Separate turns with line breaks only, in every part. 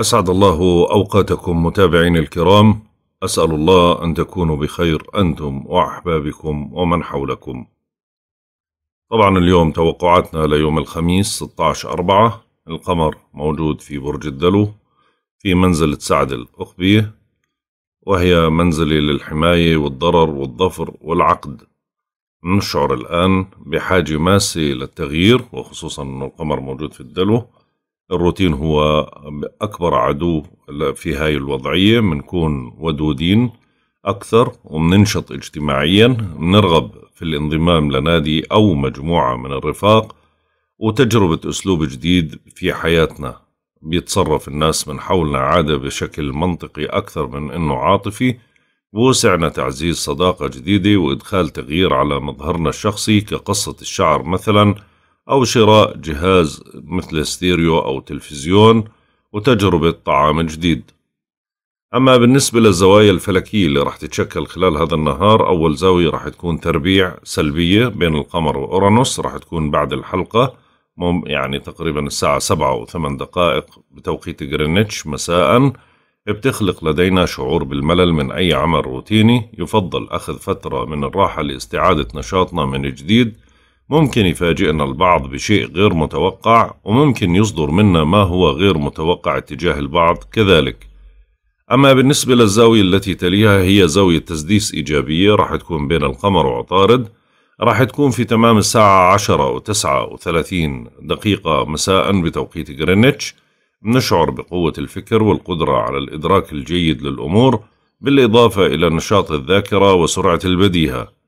أسعد الله أوقاتكم متابعين الكرام أسأل الله أن تكونوا بخير أنتم وأحبابكم ومن حولكم طبعا اليوم توقعاتنا ليوم الخميس 16 أربعة القمر موجود في برج الدلو في منزلة سعد الأخبية وهي منزلة للحماية والضرر والظفر والعقد نشعر الآن بحاجة ماسة للتغيير وخصوصا أن القمر موجود في الدلو الروتين هو أكبر عدو في هاي الوضعية بنكون ودودين أكثر ومننشط اجتماعيا بنرغب في الانضمام لنادي أو مجموعة من الرفاق وتجربة أسلوب جديد في حياتنا بيتصرف الناس من حولنا عادة بشكل منطقي أكثر من أنه عاطفي بوسعنا تعزيز صداقة جديدة وإدخال تغيير على مظهرنا الشخصي كقصة الشعر مثلا أو شراء جهاز مثل ستيريو أو تلفزيون وتجربة طعام جديد أما بالنسبة للزوايا الفلكية اللي راح تتشكل خلال هذا النهار أول زاوية راح تكون تربيع سلبية بين القمر وأورانوس راح تكون بعد الحلقة يعني تقريبا الساعة سبعة وثمان دقائق بتوقيت غرينتش مساءً بتخلق لدينا شعور بالملل من أي عمل روتيني يفضل أخذ فترة من الراحة لاستعادة نشاطنا من جديد ممكن يفاجئنا البعض بشيء غير متوقع وممكن يصدر منا ما هو غير متوقع اتجاه البعض كذلك أما بالنسبة للزاوية التي تليها هي زاوية تسديس إيجابية راح تكون بين القمر وعطارد راح تكون في تمام الساعة عشرة و وثلاثين دقيقة مساء بتوقيت غرينتش نشعر بقوة الفكر والقدرة على الإدراك الجيد للأمور بالإضافة إلى نشاط الذاكرة وسرعة البديهة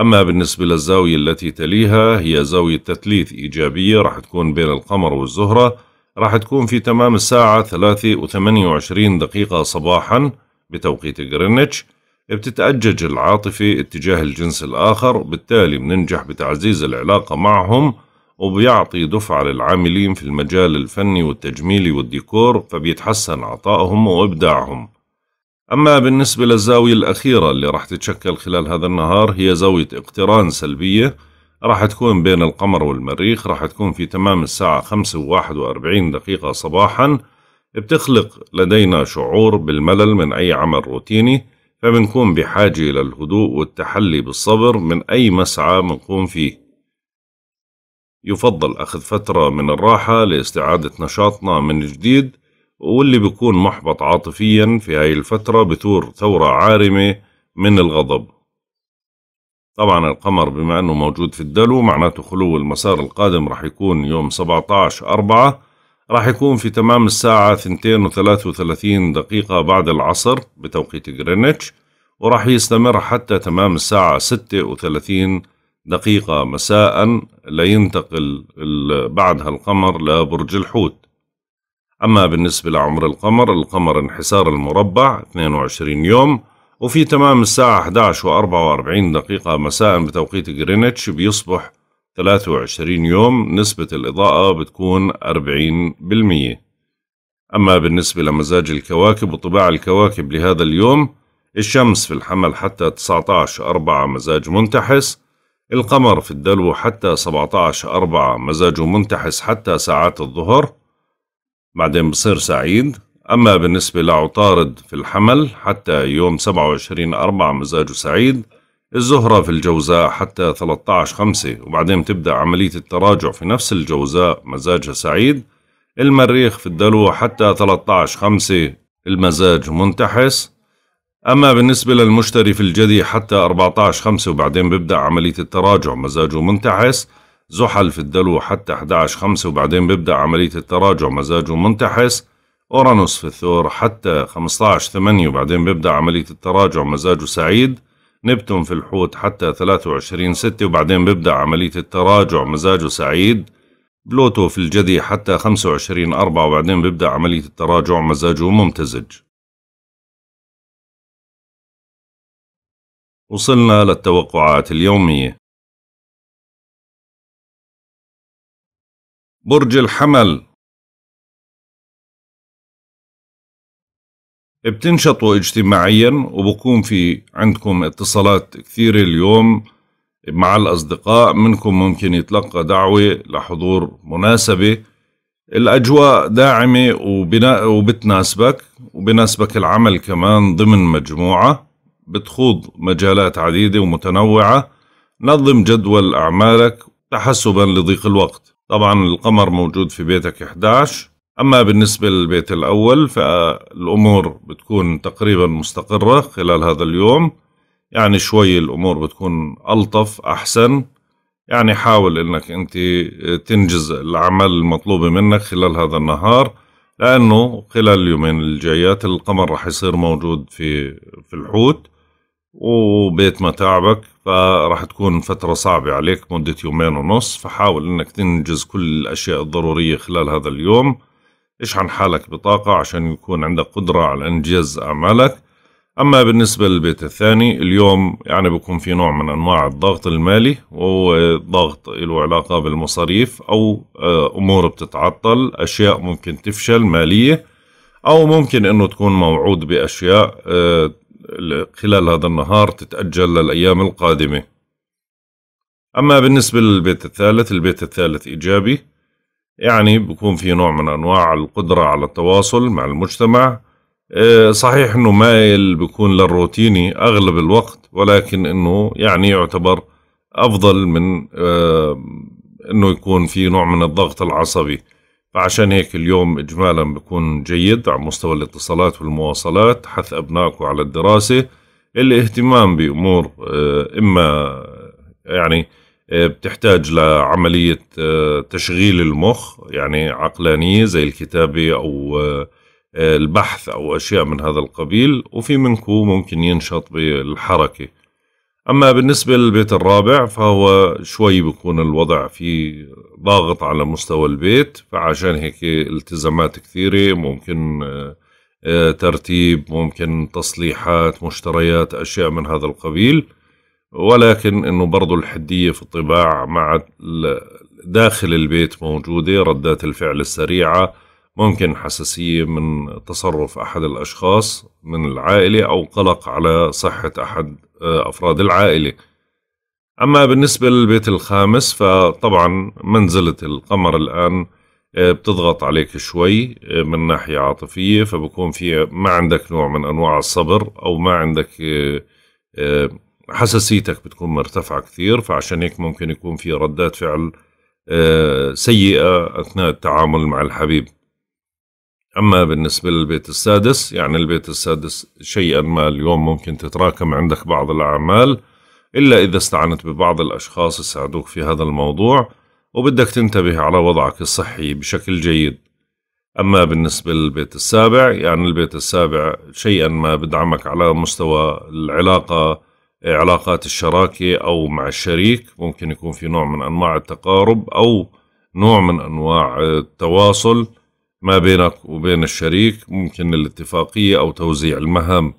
أما بالنسبة للزاوية التي تليها هي زاوية تثليث إيجابية راح تكون بين القمر والزهرة راح تكون في تمام الساعة 3 و28 دقيقة صباحا بتوقيت غرينتش بتتأجج العاطفة اتجاه الجنس الآخر بالتالي بننجح بتعزيز العلاقة معهم وبيعطي دفعة للعاملين في المجال الفني والتجميلي والديكور فبيتحسن عطائهم وإبداعهم أما بالنسبة للزاوية الأخيرة اللي راح تتشكل خلال هذا النهار هي زاوية اقتران سلبية راح تكون بين القمر والمريخ راح تكون في تمام الساعة 5 و41 دقيقة صباحا بتخلق لدينا شعور بالملل من أي عمل روتيني فبنكون بحاجة إلى الهدوء والتحلي بالصبر من أي مسعى بنقوم فيه يفضل أخذ فترة من الراحة لاستعادة نشاطنا من جديد واللي بيكون محبط عاطفيا في هاي الفترة بثور ثورة عارمة من الغضب طبعا القمر بما أنه موجود في الدلو معناته خلو المسار القادم راح يكون يوم 17 أربعة راح يكون في تمام الساعة 2:33 دقيقة بعد العصر بتوقيت غرينتش وراح يستمر حتى تمام الساعة 6:30 دقيقة مساء لينتقل بعدها القمر لبرج الحوت أما بالنسبة لعمر القمر القمر انحسار المربع 22 يوم وفي تمام الساعة 11 و 44 دقيقة مساء بتوقيت جرينتش بيصبح 23 يوم نسبة الإضاءة بتكون 40% أما بالنسبة لمزاج الكواكب وطباع الكواكب لهذا اليوم الشمس في الحمل حتى 19 4 مزاج منتحس القمر في الدلو حتى 17 4 مزاج منتحس حتى ساعات الظهر بعدين بصير سعيد أما بالنسبة لعطارد في الحمل حتى يوم 27 أربعة مزاجه سعيد الزهرة في الجوزاء حتى 13 خمسة وبعدين تبدأ عملية التراجع في نفس الجوزاء مزاجها سعيد المريخ في الدلو حتى 13 خمسة المزاج منتحس أما بالنسبة للمشتري في الجدي حتى 14 خمسة وبعدين بيبدأ عملية التراجع مزاجه منتحس زحل في الدلو حتى 11 5 وبعدين بيبدأ عملية التراجع مزاجه منتحس أورانوس في الثور حتى 15 8 وبعدين بيبدأ عملية التراجع مزاجه سعيد نبتون في الحوت حتى 23 6 وبعدين بيبدأ عملية التراجع مزاجه سعيد بلوتو في الجدي حتى 25 4 وبعدين بيبدأ عملية التراجع مزاجه ممتزج
وصلنا للتوقعات اليومية برج الحمل
بتنشطوا اجتماعيا وبكون في عندكم اتصالات كثيرة اليوم مع الأصدقاء منكم ممكن يتلقى دعوة لحضور مناسبة الأجواء داعمة وبناء وبتناسبك وبناسبك العمل كمان ضمن مجموعة بتخوض مجالات عديدة ومتنوعة نظم جدول أعمالك تحسبا لضيق الوقت طبعا القمر موجود في بيتك 11 أما بالنسبة للبيت الأول فالأمور بتكون تقريبا مستقرة خلال هذا اليوم يعني شوي الأمور بتكون ألطف أحسن يعني حاول أنك أنت تنجز الأعمال المطلوبة منك خلال هذا النهار لأنه خلال اليومين الجايات القمر رح يصير موجود في في الحوت وبيت متاعبك فراح تكون فترة صعبة عليك مدة يومين ونص فحاول انك تنجز كل الاشياء الضرورية خلال هذا اليوم اشحن حالك بطاقة عشان يكون عندك قدرة على انجاز اعمالك اما بالنسبة للبيت الثاني اليوم يعني بكون في نوع من انواع الضغط المالي وهو ضغط له علاقة بالمصاريف او آه، امور بتتعطل اشياء ممكن تفشل مالية او ممكن انه تكون موعود باشياء آه، خلال هذا النهار تتأجل للأيام القادمة أما بالنسبة للبيت الثالث البيت الثالث إيجابي يعني بكون في نوع من أنواع القدرة على التواصل مع المجتمع آه، صحيح أنه مايل بكون للروتيني أغلب الوقت ولكن أنه يعني يعتبر أفضل من آه، أنه يكون في نوع من الضغط العصبي فعشان هيك اليوم إجمالا بكون جيد على مستوى الاتصالات والمواصلات حث أبنائكم على الدراسة الاهتمام بأمور آه، إما يعني آه، بتحتاج لعملية آه، تشغيل المخ يعني عقلانية زي الكتابة أو البحث أو أشياء من هذا القبيل وفي منكم ممكن ينشط بالحركة أما بالنسبة للبيت الرابع فهو شوي بكون الوضع في ضاغط على مستوى البيت فعشان هيك التزامات كثيرة ممكن آه، آه، ترتيب ممكن تصليحات مشتريات أشياء من هذا القبيل ولكن انه برضو الحدية في الطباع مع داخل البيت موجودة ردات الفعل السريعة ممكن حساسية من تصرف أحد الأشخاص من العائلة أو قلق على صحة أحد أفراد العائلة أما بالنسبة للبيت الخامس فطبعا منزلة القمر الآن آه، بتضغط عليك شوي آه، من ناحية عاطفية فبكون في ما عندك نوع من أنواع الصبر أو ما عندك آه، حساسيتك بتكون مرتفعة كثير فعشان هيك ممكن يكون في ردات فعل سيئة أثناء التعامل مع الحبيب أما بالنسبة للبيت السادس يعني البيت السادس شيئا ما اليوم ممكن تتراكم عندك بعض الأعمال إلا إذا استعنت ببعض الأشخاص يساعدوك في هذا الموضوع وبدك تنتبه على وضعك الصحي بشكل جيد أما بالنسبة للبيت السابع يعني البيت السابع شيئا ما بدعمك على مستوى العلاقة علاقات الشراكة أو مع الشريك ممكن يكون في نوع من أنواع التقارب أو نوع من أنواع التواصل ما بينك وبين الشريك ممكن الاتفاقية أو توزيع المهام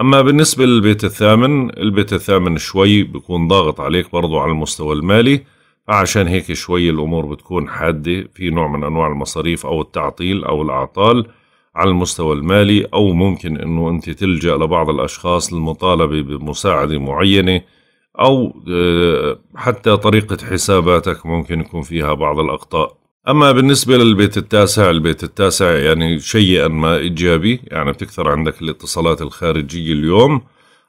أما بالنسبة للبيت الثامن البيت الثامن شوي بيكون ضاغط عليك برضو على المستوى المالي فعشان هيك شوي الأمور بتكون حادة في نوع من أنواع المصاريف أو التعطيل أو الأعطال على المستوى المالي أو ممكن أنه أنت تلجأ لبعض الأشخاص للمطالبة بمساعدة معينة أو آه، حتى طريقة حساباتك ممكن يكون فيها بعض الأخطاء اما بالنسبه للبيت التاسع البيت التاسع يعني شيئا ما ايجابي يعني بتكثر عندك الاتصالات الخارجيه اليوم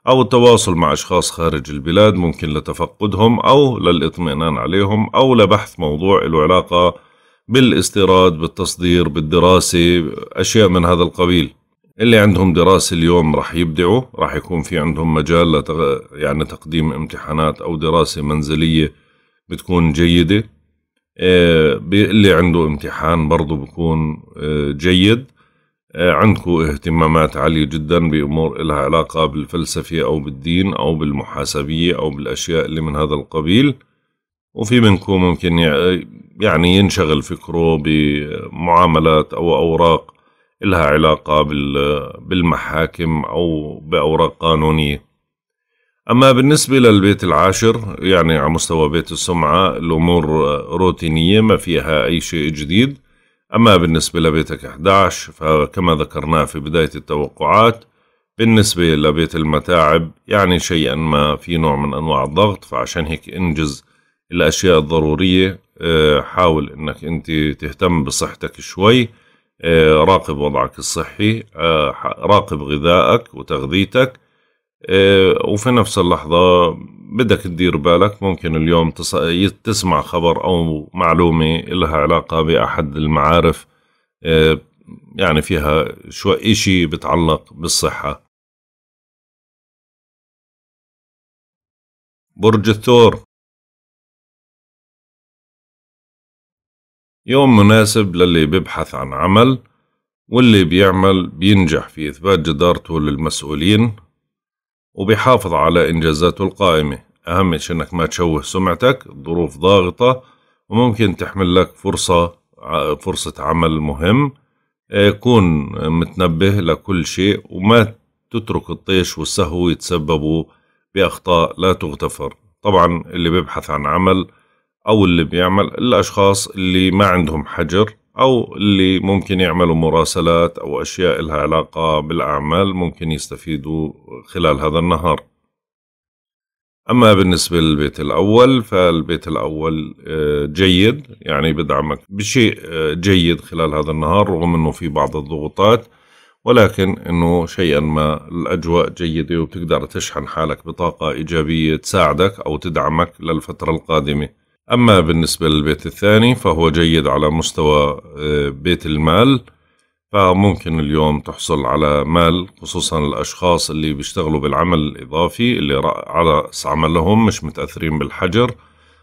او التواصل مع اشخاص خارج البلاد ممكن لتفقدهم او للاطمئنان عليهم او لبحث موضوع له علاقه بالاستيراد بالتصدير بالدراسه اشياء من هذا القبيل اللي عندهم دراسة اليوم رح يبدعوا رح يكون في عندهم مجال لتق... يعني تقديم امتحانات أو دراسة منزلية بتكون جيدة آه، اللي عنده امتحان برضو بكون آه، جيد آه، عندكم اهتمامات عالية جدا بأمور إلها علاقة بالفلسفة أو بالدين أو بالمحاسبية أو بالأشياء اللي من هذا القبيل وفي منكم ممكن يعني ينشغل فكره بمعاملات أو أوراق إلها علاقة بالمحاكم أو بأوراق قانونية أما بالنسبة للبيت العاشر يعني على مستوى بيت السمعة الأمور روتينية ما فيها أي شيء جديد أما بالنسبة لبيتك 11 فكما ذكرناه في بداية التوقعات بالنسبة لبيت المتاعب يعني شيئا ما في نوع من أنواع الضغط فعشان هيك انجز الأشياء الضرورية آه، حاول أنك أنت تهتم بصحتك شوي آه، راقب وضعك الصحي آه، راقب غذائك وتغذيتك آه، وفي نفس اللحظة بدك تدير بالك ممكن اليوم تسمع خبر أو معلومة لها علاقة بأحد المعارف آه، يعني فيها شو إشي
بتعلق بالصحة برج الثور
يوم مناسب للي بيبحث عن عمل واللي بيعمل بينجح في إثبات جدارته للمسؤولين وبيحافظ على إنجازاته القائمة أهم شيء أنك ما تشوه سمعتك الظروف ضاغطة وممكن تحمل لك فرصة فرصة عمل مهم آه، كون متنبه لكل شيء وما تترك الطيش والسهو يتسببوا بأخطاء لا تغتفر طبعا اللي بيبحث عن عمل أو اللي بيعمل الأشخاص اللي ما عندهم حجر أو اللي ممكن يعملوا مراسلات أو أشياء لها علاقة بالأعمال ممكن يستفيدوا خلال هذا النهار أما بالنسبة للبيت الأول فالبيت الأول آه، جيد يعني بدعمك بشيء آه، جيد خلال هذا النهار رغم أنه في بعض الضغوطات ولكن أنه شيئا ما الأجواء جيدة وبتقدر تشحن حالك بطاقة إيجابية تساعدك أو تدعمك للفترة القادمة أما بالنسبة للبيت الثاني فهو جيد على مستوى آه، بيت المال فممكن اليوم تحصل على مال خصوصا الأشخاص اللي بيشتغلوا بالعمل الإضافي اللي على عملهم مش متأثرين بالحجر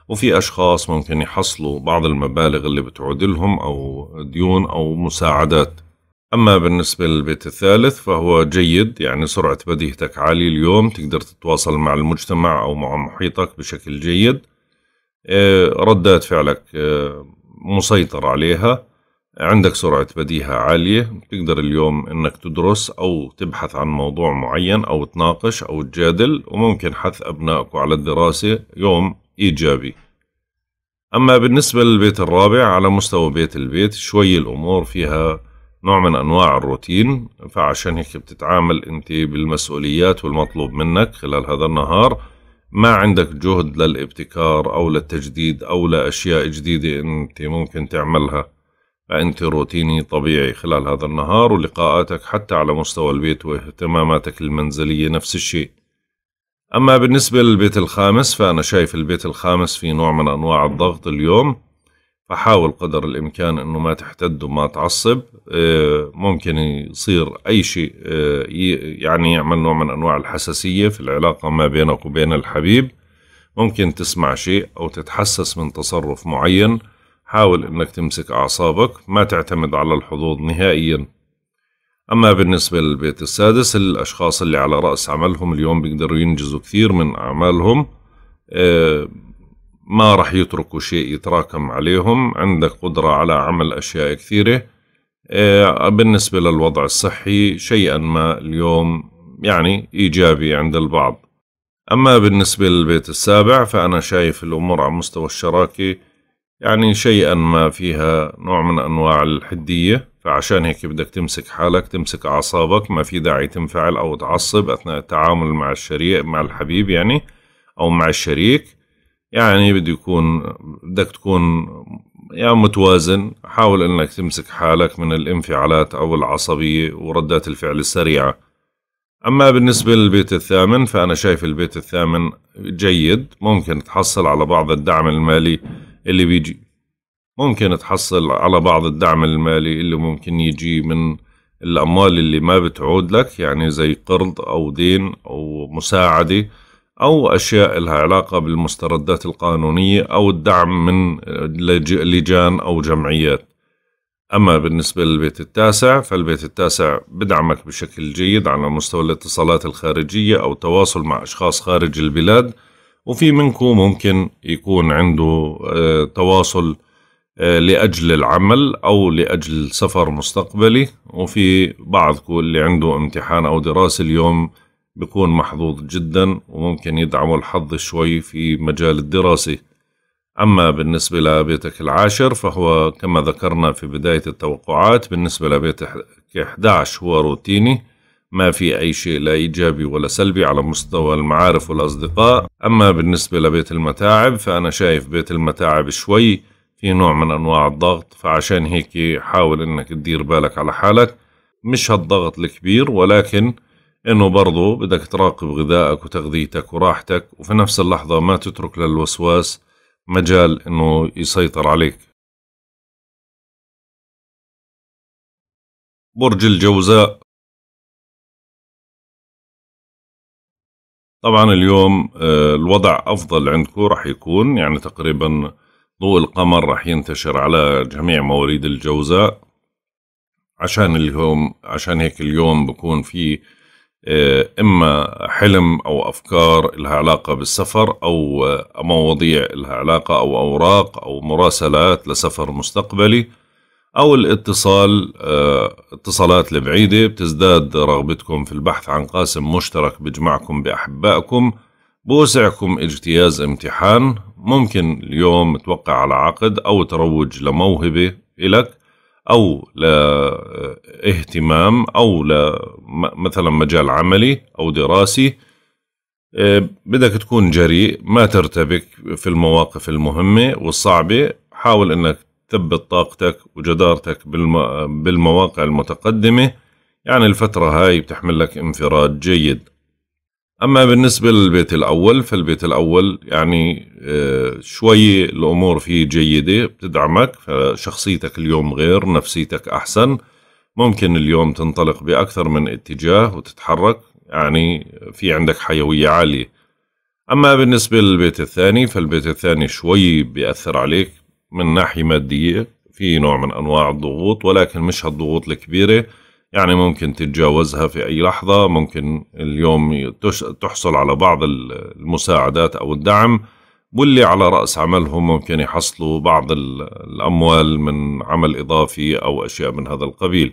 وفي أشخاص ممكن يحصلوا بعض المبالغ اللي بتعود لهم أو ديون أو مساعدات أما بالنسبة للبيت الثالث فهو جيد يعني سرعة بديهتك عالية اليوم تقدر تتواصل مع المجتمع أو مع محيطك بشكل جيد آه، ردات فعلك آه، مسيطر عليها عندك سرعة بديهة عالية بتقدر اليوم انك تدرس او تبحث عن موضوع معين او تناقش او تجادل وممكن حث ابنائك على الدراسة يوم ايجابي اما بالنسبة للبيت الرابع على مستوى بيت البيت شوي الامور فيها نوع من انواع الروتين فعشان هيك بتتعامل انت بالمسؤوليات والمطلوب منك خلال هذا النهار ما عندك جهد للابتكار أو للتجديد أو لأشياء جديدة أنت ممكن تعملها فأنت روتيني طبيعي خلال هذا النهار ولقاءاتك حتى على مستوى البيت واهتماماتك المنزلية نفس الشيء أما بالنسبة للبيت الخامس فأنا شايف البيت الخامس في نوع من أنواع الضغط اليوم فحاول قدر الامكان انه ما تحتد وما تعصب آه، ممكن يصير اي شيء آه، يعني يعمل نوع من انواع الحساسيه في العلاقه ما بينك وبين الحبيب ممكن تسمع شيء او تتحسس من تصرف معين حاول انك تمسك اعصابك ما تعتمد على الحظوظ نهائيا اما بالنسبه للبيت السادس الاشخاص اللي على راس عملهم اليوم بيقدروا ينجزوا كثير من اعمالهم آه، ما راح يتركوا شيء يتراكم عليهم عندك قدرة على عمل أشياء كثيرة آه، بالنسبة للوضع الصحي شيئا ما اليوم يعني إيجابي عند البعض أما بالنسبة للبيت السابع فأنا شايف الأمور على مستوى الشراكة يعني شيئا ما فيها نوع من أنواع الحدية فعشان هيك بدك تمسك حالك تمسك أعصابك ما في داعي تنفعل أو تعصب أثناء التعامل مع الشريك مع الحبيب يعني أو مع الشريك يعني بده يكون بدك تكون يا يعني متوازن حاول انك تمسك حالك من الانفعالات او العصبيه وردات الفعل السريعه اما بالنسبه للبيت الثامن فانا شايف البيت الثامن جيد ممكن تحصل على بعض الدعم المالي اللي بيجي ممكن تحصل على بعض الدعم المالي اللي ممكن يجي من الاموال اللي ما بتعود لك يعني زي قرض او دين او مساعده أو أشياء لها علاقة بالمستردات القانونية أو الدعم من لجان أو جمعيات أما بالنسبة للبيت التاسع فالبيت التاسع بدعمك بشكل جيد على مستوى الاتصالات الخارجية أو التواصل مع أشخاص خارج البلاد وفي منكم ممكن يكون عنده آه، تواصل آه، لأجل العمل أو لأجل سفر مستقبلي وفي بعضكم اللي عنده امتحان أو دراسة اليوم بيكون محظوظ جدا وممكن يدعمه الحظ شوي في مجال الدراسة أما بالنسبة لبيتك العاشر فهو كما ذكرنا في بداية التوقعات بالنسبة لبيتك 11 هو روتيني ما في أي شيء لا إيجابي ولا سلبي على مستوى المعارف والأصدقاء أما بالنسبة لبيت المتاعب فأنا شايف بيت المتاعب شوي في نوع من أنواع الضغط فعشان هيك حاول أنك تدير بالك على حالك مش هالضغط الكبير ولكن انه برضو بدك تراقب غذائك وتغذيتك وراحتك وفي نفس اللحظة ما تترك للوسواس مجال انه يسيطر عليك
برج الجوزاء طبعا اليوم آه، الوضع
افضل عندكم راح يكون يعني تقريبا ضوء القمر راح ينتشر على جميع مواليد الجوزاء عشان اليوم عشان هيك اليوم بكون في آه، إما حلم أو أفكار لها علاقة بالسفر أو آه، مواضيع لها علاقة أو أوراق أو مراسلات لسفر مستقبلي أو الاتصال آه، اتصالات البعيدة بتزداد رغبتكم في البحث عن قاسم مشترك بجمعكم بأحبائكم بوسعكم اجتياز امتحان ممكن اليوم توقع على عقد أو تروج لموهبة إلك او لاهتمام آه، او مثلا مجال عملي او دراسي آه، بدك تكون جريء ما ترتبك في المواقف المهمه والصعبه حاول انك تثبت طاقتك وجدارتك بالمواقع المتقدمه يعني الفتره هاي بتحمل لك انفراد جيد أما بالنسبة للبيت الأول فالبيت الأول يعني آه، شوي الأمور فيه جيدة بتدعمك فشخصيتك اليوم غير نفسيتك أحسن ممكن اليوم تنطلق بأكثر من اتجاه وتتحرك يعني في عندك حيوية عالية أما بالنسبة للبيت الثاني فالبيت الثاني شوي بيأثر عليك من ناحية مادية في نوع من أنواع الضغوط ولكن مش هالضغوط الكبيرة يعني ممكن تتجاوزها في أي لحظة ممكن اليوم تحصل على بعض المساعدات أو الدعم واللي على رأس عملهم ممكن يحصلوا بعض الأموال من عمل إضافي أو أشياء من هذا القبيل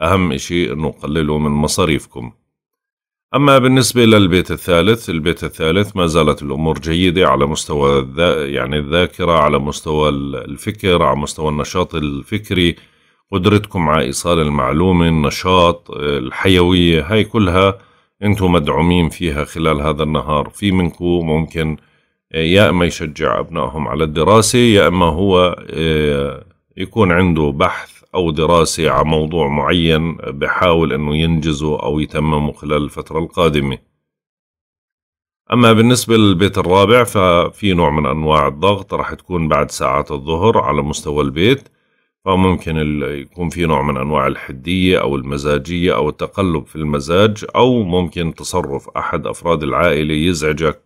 أهم شيء أنه قللوا من مصاريفكم أما بالنسبة للبيت الثالث البيت الثالث ما زالت الأمور جيدة على مستوى الذا يعني الذاكرة على مستوى الفكر على مستوى النشاط الفكري قدرتكم على إيصال المعلومة النشاط الحيوية هاي كلها أنتم مدعومين فيها خلال هذا النهار في منكم ممكن يا إما يشجع أبنائهم على الدراسة يا إما هو آه، يكون عنده بحث أو دراسة على موضوع معين بحاول أنه ينجزه أو يتممه خلال الفترة القادمة أما بالنسبة للبيت الرابع ففي نوع من أنواع الضغط راح تكون بعد ساعات الظهر على مستوى البيت فممكن يكون في نوع من أنواع الحدية أو المزاجية أو التقلب في المزاج أو ممكن تصرف أحد أفراد العائلة يزعجك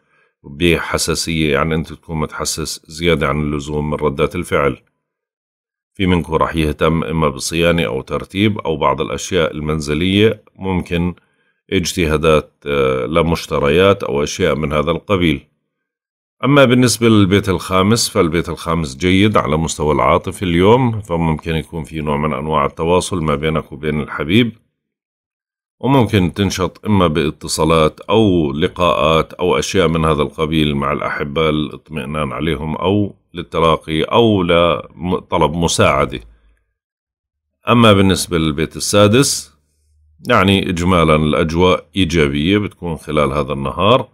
بحساسية يعني أنت تكون متحسس زيادة عن اللزوم من ردات الفعل في منكم رح يهتم إما بصيانة أو ترتيب أو بعض الأشياء المنزلية ممكن اجتهادات آه، لمشتريات أو أشياء من هذا القبيل أما بالنسبة للبيت الخامس فالبيت الخامس جيد على مستوى العاطفي اليوم فممكن يكون في نوع من أنواع التواصل ما بينك وبين الحبيب وممكن تنشط إما باتصالات أو لقاءات أو أشياء من هذا القبيل مع الأحبة للاطمئنان عليهم أو للتلاقي أو لطلب مساعدة أما بالنسبة للبيت السادس يعني إجمالا الأجواء إيجابية بتكون خلال هذا النهار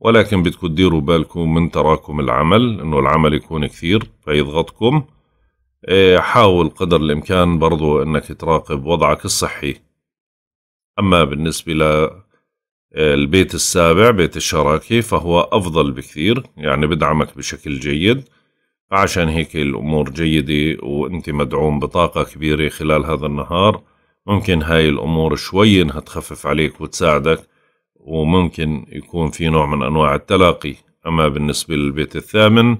ولكن بدكم تديروا بالكم من تراكم العمل انه العمل يكون كثير فيضغطكم إيه، حاول قدر الامكان برضو انك تراقب وضعك الصحي اما بالنسبه للبيت إيه، السابع بيت الشراكة فهو أفضل بكثير يعني بدعمك بشكل جيد فعشان هيك الأمور جيدة وأنت مدعوم بطاقة كبيرة خلال هذا النهار ممكن هاي الأمور شوي إنها تخفف عليك وتساعدك وممكن يكون في نوع من أنواع التلاقي أما بالنسبة للبيت الثامن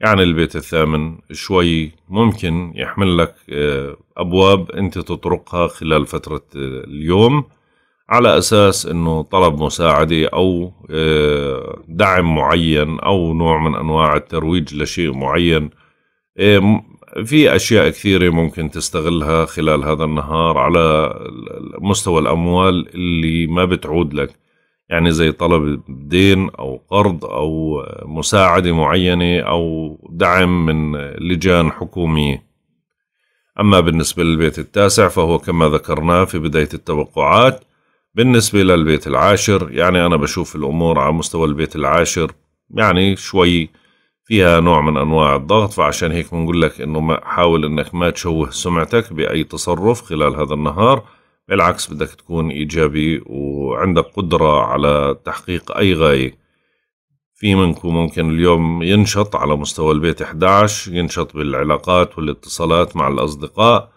يعني البيت الثامن شوي ممكن يحمل لك آه، أبواب أنت تطرقها خلال فترة آه، اليوم على أساس أنه طلب مساعدة أو آه، دعم معين أو نوع من أنواع الترويج لشيء معين في أشياء كثيرة ممكن تستغلها خلال هذا النهار على مستوى الأموال اللي ما بتعود لك يعني زي طلب دين أو قرض أو مساعدة معينة أو دعم من لجان حكومية أما بالنسبة للبيت التاسع فهو كما ذكرناه في بداية التوقعات بالنسبة للبيت العاشر يعني أنا بشوف الأمور على مستوى البيت العاشر يعني شوي فيها نوع من أنواع الضغط فعشان هيك بنقول لك إنه ما حاول إنك ما تشوه سمعتك بأي تصرف خلال هذا النهار بالعكس بدك تكون ايجابي وعندك قدره على تحقيق اي غايه في منكم ممكن اليوم ينشط على مستوى البيت 11 ينشط بالعلاقات والاتصالات مع الأصدقاء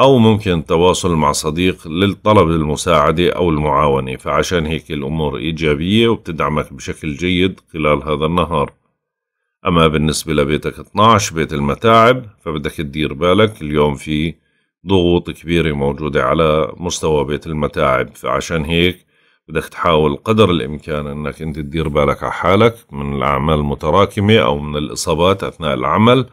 أو ممكن تواصل مع صديق للطلب المساعدة أو المعاونة فعشان هيك الأمور إيجابية وبتدعمك بشكل جيد خلال هذا النهار أما بالنسبة لبيتك 12 بيت المتاعب فبدك تدير بالك اليوم في ضغوط كبيرة موجودة على مستوى بيت المتاعب فعشان هيك بدك تحاول قدر الإمكان أنك أنت تدير بالك على حالك من الأعمال المتراكمة أو من الإصابات أثناء العمل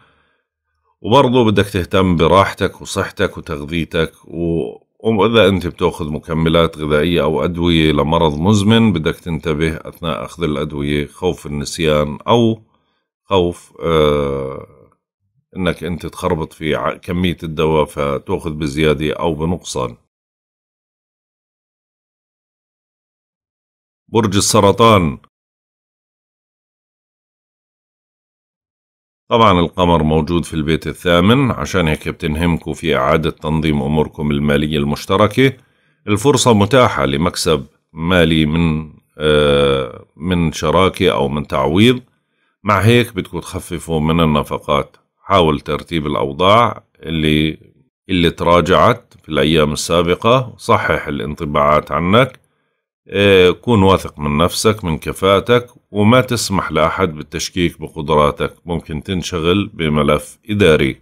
وبرضه بدك تهتم براحتك وصحتك وتغذيتك و... وإذا أنت بتأخذ مكملات غذائية أو أدوية لمرض مزمن بدك تنتبه أثناء أخذ الأدوية خوف النسيان أو خوف آه انك انت تخربط في كميه الدواء فتاخذ بزياده او بنقصان
برج السرطان
طبعا القمر موجود في البيت الثامن عشان هيك بتنهمكم في إعادة تنظيم أموركم المالية المشتركة الفرصة متاحة لمكسب مالي من آه، من شراكة أو من تعويض مع هيك بدكم تخففوا من النفقات حاول ترتيب الأوضاع اللي اللي تراجعت في الأيام السابقة صحح الانطباعات عنك آه، كون واثق من نفسك من كفاءتك وما تسمح لأحد بالتشكيك بقدراتك ممكن تنشغل بملف إداري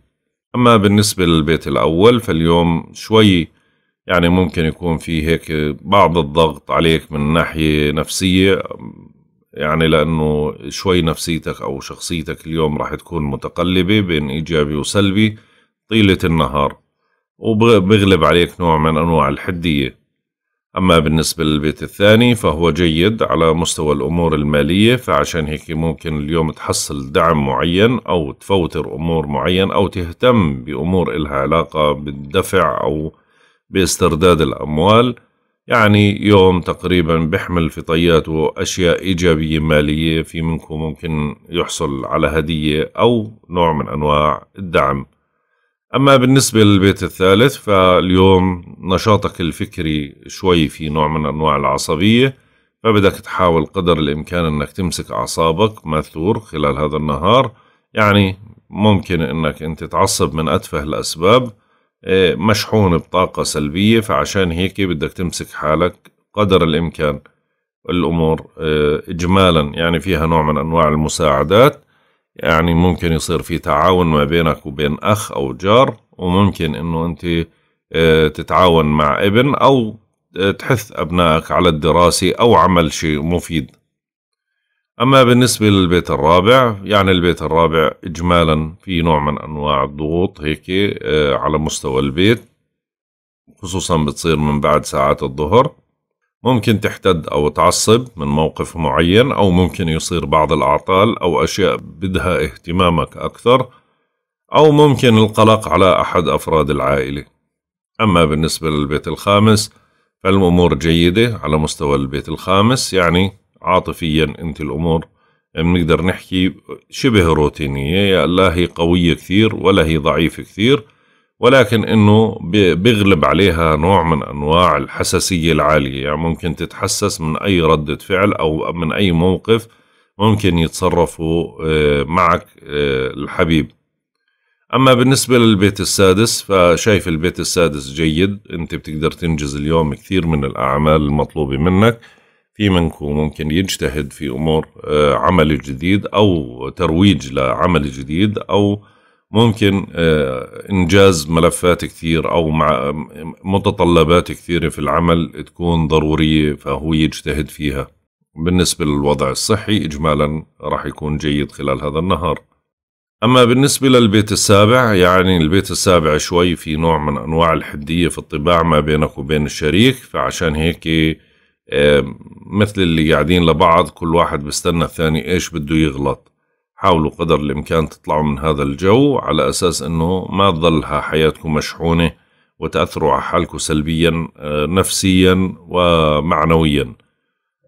أما بالنسبة للبيت الأول فاليوم شوي يعني ممكن يكون في هيك بعض الضغط عليك من ناحية نفسية يعني لأنه شوي نفسيتك أو شخصيتك اليوم راح تكون متقلبة بين إيجابي وسلبي طيلة النهار وبغلب عليك نوع من أنواع الحدية أما بالنسبة للبيت الثاني فهو جيد على مستوى الأمور المالية فعشان هيك ممكن اليوم تحصل دعم معين أو تفوتر أمور معين أو تهتم بأمور إلها علاقة بالدفع أو باسترداد الأموال يعني يوم تقريبا بحمل في طياته أشياء إيجابية مالية في منكم ممكن يحصل على هدية أو نوع من أنواع الدعم أما بالنسبة للبيت الثالث فاليوم نشاطك الفكري شوي في نوع من أنواع العصبية فبدك تحاول قدر الإمكان أنك تمسك أعصابك مثور خلال هذا النهار يعني ممكن أنك أنت تعصب من أتفه الأسباب آه، مشحون بطاقة سلبية فعشان هيك بدك تمسك حالك قدر الإمكان الأمور آه، إجمالا يعني فيها نوع من أنواع المساعدات يعني ممكن يصير في تعاون ما بينك وبين أخ أو جار وممكن أنه أنت آه، تتعاون مع ابن أو تحث أبنائك على الدراسة أو عمل شيء مفيد أما بالنسبة للبيت الرابع يعني البيت الرابع إجمالا في نوع من أنواع الضغوط هيك آه، على مستوى البيت خصوصا بتصير من بعد ساعات الظهر ممكن تحتد أو تعصب من موقف معين أو ممكن يصير بعض الأعطال أو أشياء بدها اهتمامك أكثر أو ممكن القلق على أحد أفراد العائلة أما بالنسبة للبيت الخامس فالأمور جيدة على مستوى البيت الخامس يعني عاطفيا انت الامور بنقدر نحكي شبه روتينيه يا لا هي قويه كثير ولا هي ضعيفه كثير ولكن انه بيغلب عليها نوع من انواع الحساسيه العاليه يعني ممكن تتحسس من اي رده فعل او من اي موقف ممكن يتصرفوا آه، معك آه، الحبيب اما بالنسبه للبيت السادس فشايف البيت السادس جيد انت بتقدر تنجز اليوم كثير من الاعمال المطلوبه منك في منكم ممكن يجتهد في امور آه، عمل جديد او ترويج لعمل جديد او ممكن آه، انجاز ملفات كثير او مع متطلبات كثيره في العمل تكون ضروريه فهو يجتهد فيها بالنسبه للوضع الصحي اجمالا راح يكون جيد خلال هذا النهار اما بالنسبه للبيت السابع يعني البيت السابع شوي في نوع من انواع الحديه في الطباع ما بينك وبين الشريك فعشان هيك مثل اللي قاعدين لبعض كل واحد بستنى الثاني ايش بده يغلط حاولوا قدر الامكان تطلعوا من هذا الجو على اساس انه ما تظلها حياتكم مشحونه وتاثروا على حالكم سلبيا آه، نفسيا ومعنويا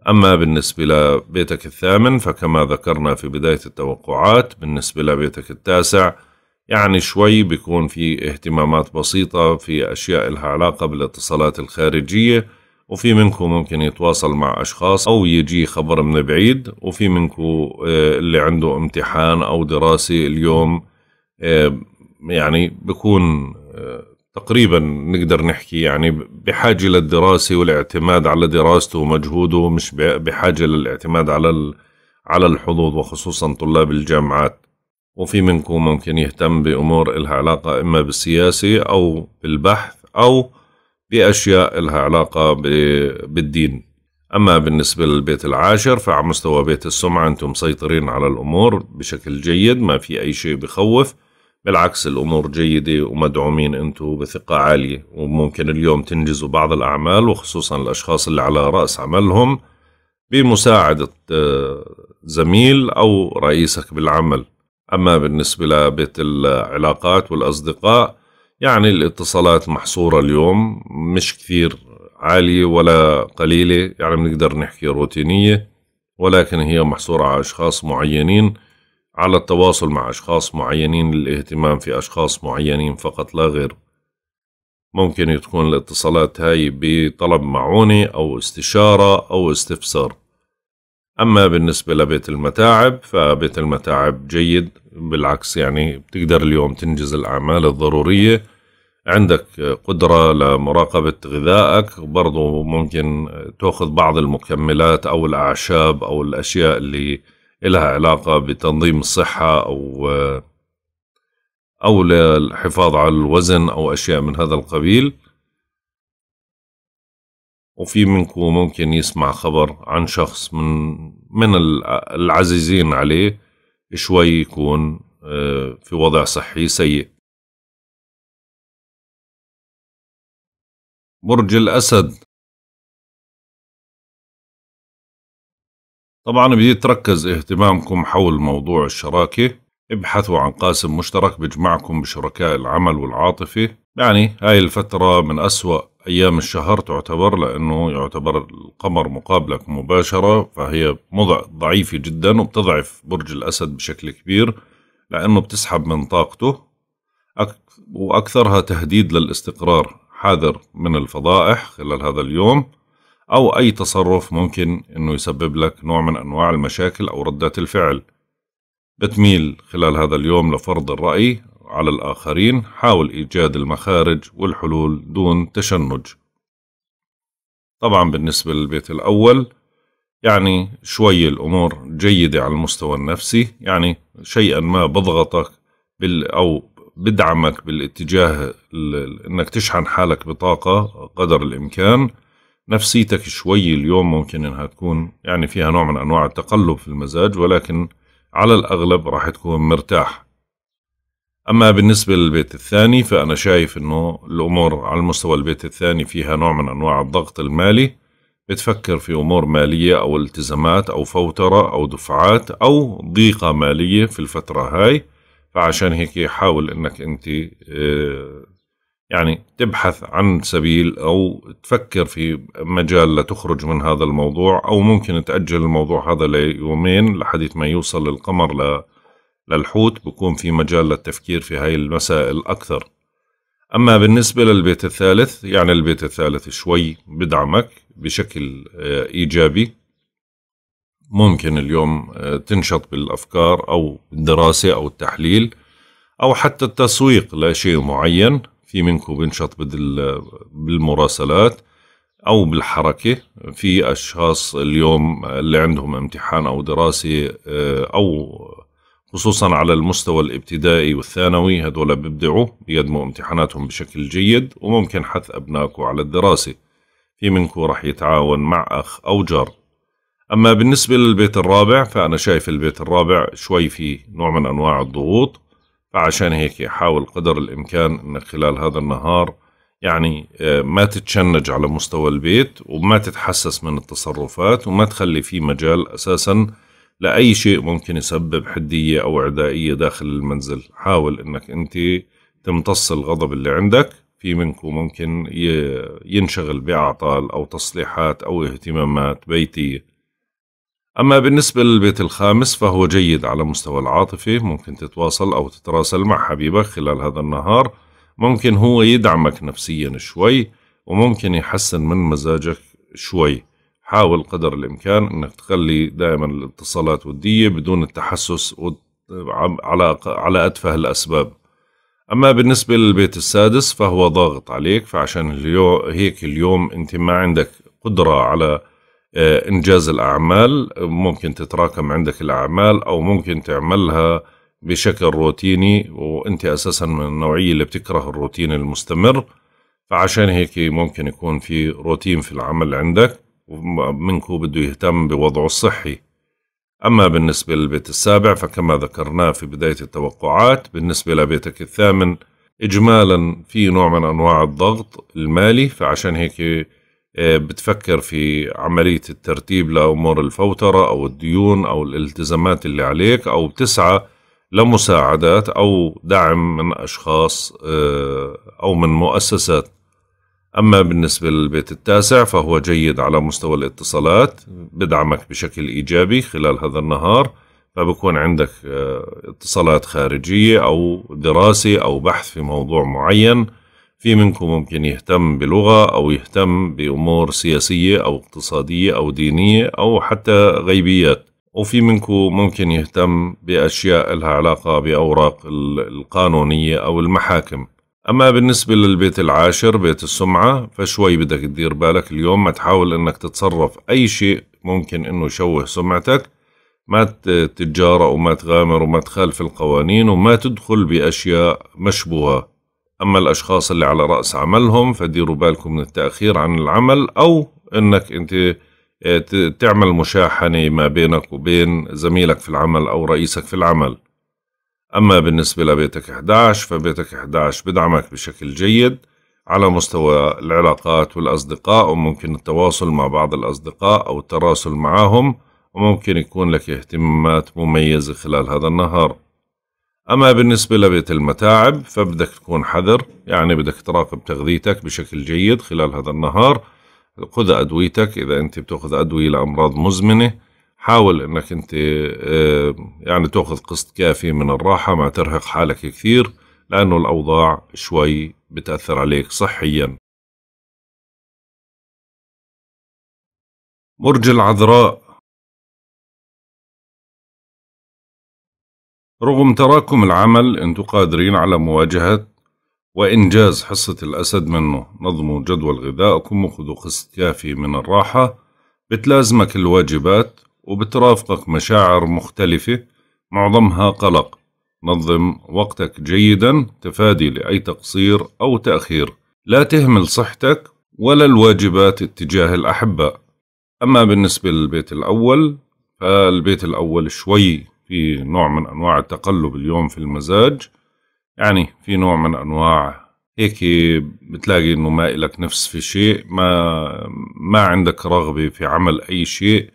اما بالنسبه لبيتك الثامن فكما ذكرنا في بدايه التوقعات بالنسبه لبيتك التاسع يعني شوي بيكون في اهتمامات بسيطه في اشياء لها علاقه بالاتصالات الخارجيه وفي منكم ممكن يتواصل مع أشخاص أو يجي خبر من بعيد وفي منكم آه، اللي عنده امتحان أو دراسة اليوم آه، يعني بكون آه، تقريبا نقدر نحكي يعني بحاجة للدراسة والاعتماد على دراسته ومجهوده مش بحاجة للاعتماد على على الحظوظ وخصوصا طلاب الجامعات وفي منكم ممكن يهتم بأمور إلها علاقة إما بالسياسة أو بالبحث أو باشياء لها علاقة بالدين أما بالنسبة للبيت العاشر فعلى مستوى بيت السمعة أنتم مسيطرين على الأمور بشكل جيد ما في أي شيء بخوف بالعكس الأمور جيدة ومدعومين أنتم بثقة عالية وممكن اليوم تنجزوا بعض الأعمال وخصوصا الأشخاص اللي على رأس عملهم بمساعدة آه، زميل أو رئيسك بالعمل أما بالنسبة لبيت العلاقات والأصدقاء يعني الاتصالات محصورة اليوم مش كثير عالية ولا قليلة يعني بنقدر نحكي روتينية ولكن هي محصورة على أشخاص معينين على التواصل مع أشخاص معينين للاهتمام في أشخاص معينين فقط لا غير ممكن تكون الاتصالات هاي بطلب معونة أو استشارة أو استفسار أما بالنسبة لبيت المتاعب فبيت المتاعب جيد بالعكس يعني بتقدر اليوم تنجز الأعمال الضرورية عندك قدرة لمراقبة غذائك برضو ممكن تأخذ بعض المكملات أو الأعشاب أو الأشياء اللي إلها علاقة بتنظيم الصحة أو أو للحفاظ على الوزن أو أشياء من هذا القبيل وفي منكم ممكن يسمع خبر عن شخص من من العزيزين عليه شوي يكون آه، في وضع صحي سيء
برج الأسد
طبعا بدي تركز اهتمامكم حول موضوع الشراكة ابحثوا عن قاسم مشترك بجمعكم بشركاء العمل والعاطفة يعني هاي الفترة من أسوأ أيام الشهر تعتبر لأنه يعتبر القمر مقابلك مباشرة فهي مضع ضعيفة جدا وبتضعف برج الأسد بشكل كبير لأنه بتسحب من طاقته وأكثرها تهديد للاستقرار حاذر من الفضائح خلال هذا اليوم أو أي تصرف ممكن أنه يسبب لك نوع من أنواع المشاكل أو ردات الفعل بتميل خلال هذا اليوم لفرض الرأي على الآخرين حاول إيجاد المخارج والحلول دون تشنج طبعا بالنسبة للبيت الأول يعني شوي الأمور جيدة على المستوى النفسي يعني شيئا ما بضغطك بال أو بدعمك بالاتجاه انك تشحن حالك بطاقة قدر الامكان نفسيتك شوي اليوم ممكن انها تكون يعني فيها نوع من انواع التقلب في المزاج ولكن على الاغلب راح تكون مرتاح أما بالنسبة للبيت الثاني فأنا شايف أنه الأمور على المستوى البيت الثاني فيها نوع من أنواع الضغط المالي بتفكر في أمور مالية أو التزامات أو فوترة أو دفعات أو ضيقة مالية في الفترة هاي فعشان هيك حاول أنك أنت آه، يعني تبحث عن سبيل أو تفكر في مجال لتخرج من هذا الموضوع أو ممكن تأجل الموضوع هذا ليومين لحديث ما يوصل القمر ل للحوت بكون في مجال للتفكير في هاي المسائل أكثر أما بالنسبة للبيت الثالث يعني البيت الثالث شوي بدعمك بشكل آه، إيجابي ممكن اليوم آه، تنشط بالأفكار أو الدراسة أو التحليل أو حتى التسويق لشيء معين في منكم بنشط آه، بالمراسلات أو بالحركة في أشخاص اليوم اللي عندهم امتحان أو دراسة أو خصوصا على المستوى الابتدائي والثانوي هدول بيبدعوا بيقدموا امتحاناتهم بشكل جيد وممكن حث أبنائكم على الدراسة في منكم رح يتعاون مع أخ أو جار أما بالنسبة للبيت الرابع فأنا شايف البيت الرابع شوي في نوع من أنواع الضغوط فعشان هيك حاول قدر الإمكان أنك خلال هذا النهار يعني آه، ما تتشنج على مستوى البيت وما تتحسس من التصرفات وما تخلي في مجال أساساً لأي شيء ممكن يسبب حدية أو عدائية داخل المنزل حاول أنك أنت تمتص الغضب اللي عندك في منكو ممكن ينشغل بأعطال أو تصليحات أو اهتمامات بيتية أما بالنسبة للبيت الخامس فهو جيد على مستوى العاطفة ممكن تتواصل أو تتراسل مع حبيبك خلال هذا النهار ممكن هو يدعمك نفسيا شوي وممكن يحسن من مزاجك شوي حاول قدر الامكان انك تخلي دائما الاتصالات وديه بدون التحسس على على اتفه الاسباب اما بالنسبه للبيت السادس فهو ضاغط عليك فعشان اليوم هيك اليوم انت ما عندك قدره على آه، انجاز الاعمال ممكن تتراكم عندك الاعمال او ممكن تعملها بشكل روتيني وانت اساسا من النوعيه اللي بتكره الروتين المستمر فعشان هيك ممكن يكون في روتين في العمل عندك منكم بده يهتم بوضعه الصحي أما بالنسبة للبيت السابع فكما ذكرناه في بداية التوقعات بالنسبة لبيتك الثامن إجمالا في نوع من أنواع الضغط المالي فعشان هيك آه، بتفكر في عملية الترتيب لأمور الفوترة أو الديون أو الالتزامات اللي عليك أو بتسعى لمساعدات أو دعم من أشخاص آه، أو من مؤسسات أما بالنسبة للبيت التاسع فهو جيد على مستوى الاتصالات بدعمك بشكل إيجابي خلال هذا النهار فبكون عندك آه، اتصالات خارجية أو دراسة أو بحث في موضوع معين في منكم ممكن يهتم بلغة أو يهتم بأمور سياسية أو اقتصادية أو دينية أو حتى غيبيات وفي منكم ممكن يهتم بأشياء لها علاقة بأوراق القانونية أو المحاكم أما بالنسبة للبيت العاشر بيت السمعة فشوي بدك تدير بالك اليوم ما تحاول أنك تتصرف أي شيء ممكن أنه يشوه سمعتك ما تتجارة وما تغامر وما تخالف القوانين وما تدخل بأشياء مشبوهة أما الأشخاص اللي على رأس عملهم فديروا بالكم من التأخير عن العمل أو أنك أنت آه، تعمل مشاحنة ما بينك وبين زميلك في العمل أو رئيسك في العمل أما بالنسبة لبيتك 11 فبيتك 11 بدعمك بشكل جيد على مستوى العلاقات والأصدقاء وممكن التواصل مع بعض الأصدقاء أو التراسل معهم وممكن يكون لك اهتمامات مميزة خلال هذا النهار أما بالنسبة لبيت المتاعب فبدك تكون حذر يعني بدك تراقب تغذيتك بشكل جيد خلال هذا النهار خذ أدويتك إذا أنت بتأخذ أدوية لأمراض مزمنة حاول انك انت آه، يعني تاخذ قسط كافي من الراحه ما ترهق حالك كثير لانه الاوضاع شوي
بتاثر عليك صحيا برج العذراء
رغم تراكم العمل انتو قادرين على مواجهه وإنجاز حصة الأسد منه نظموا جدول غذائكم وخذوا قسط كافي من الراحة بتلازمك الواجبات وبترافقك مشاعر مختلفة معظمها قلق نظم وقتك جيدا تفادي لأي تقصير أو تأخير لا تهمل صحتك ولا الواجبات اتجاه الأحباء أما بالنسبة للبيت الأول فالبيت الأول شوي في نوع من أنواع التقلب اليوم في المزاج يعني في نوع من أنواع هيك بتلاقي انه ما إلك نفس في شيء ما ما عندك رغبة في عمل أي شيء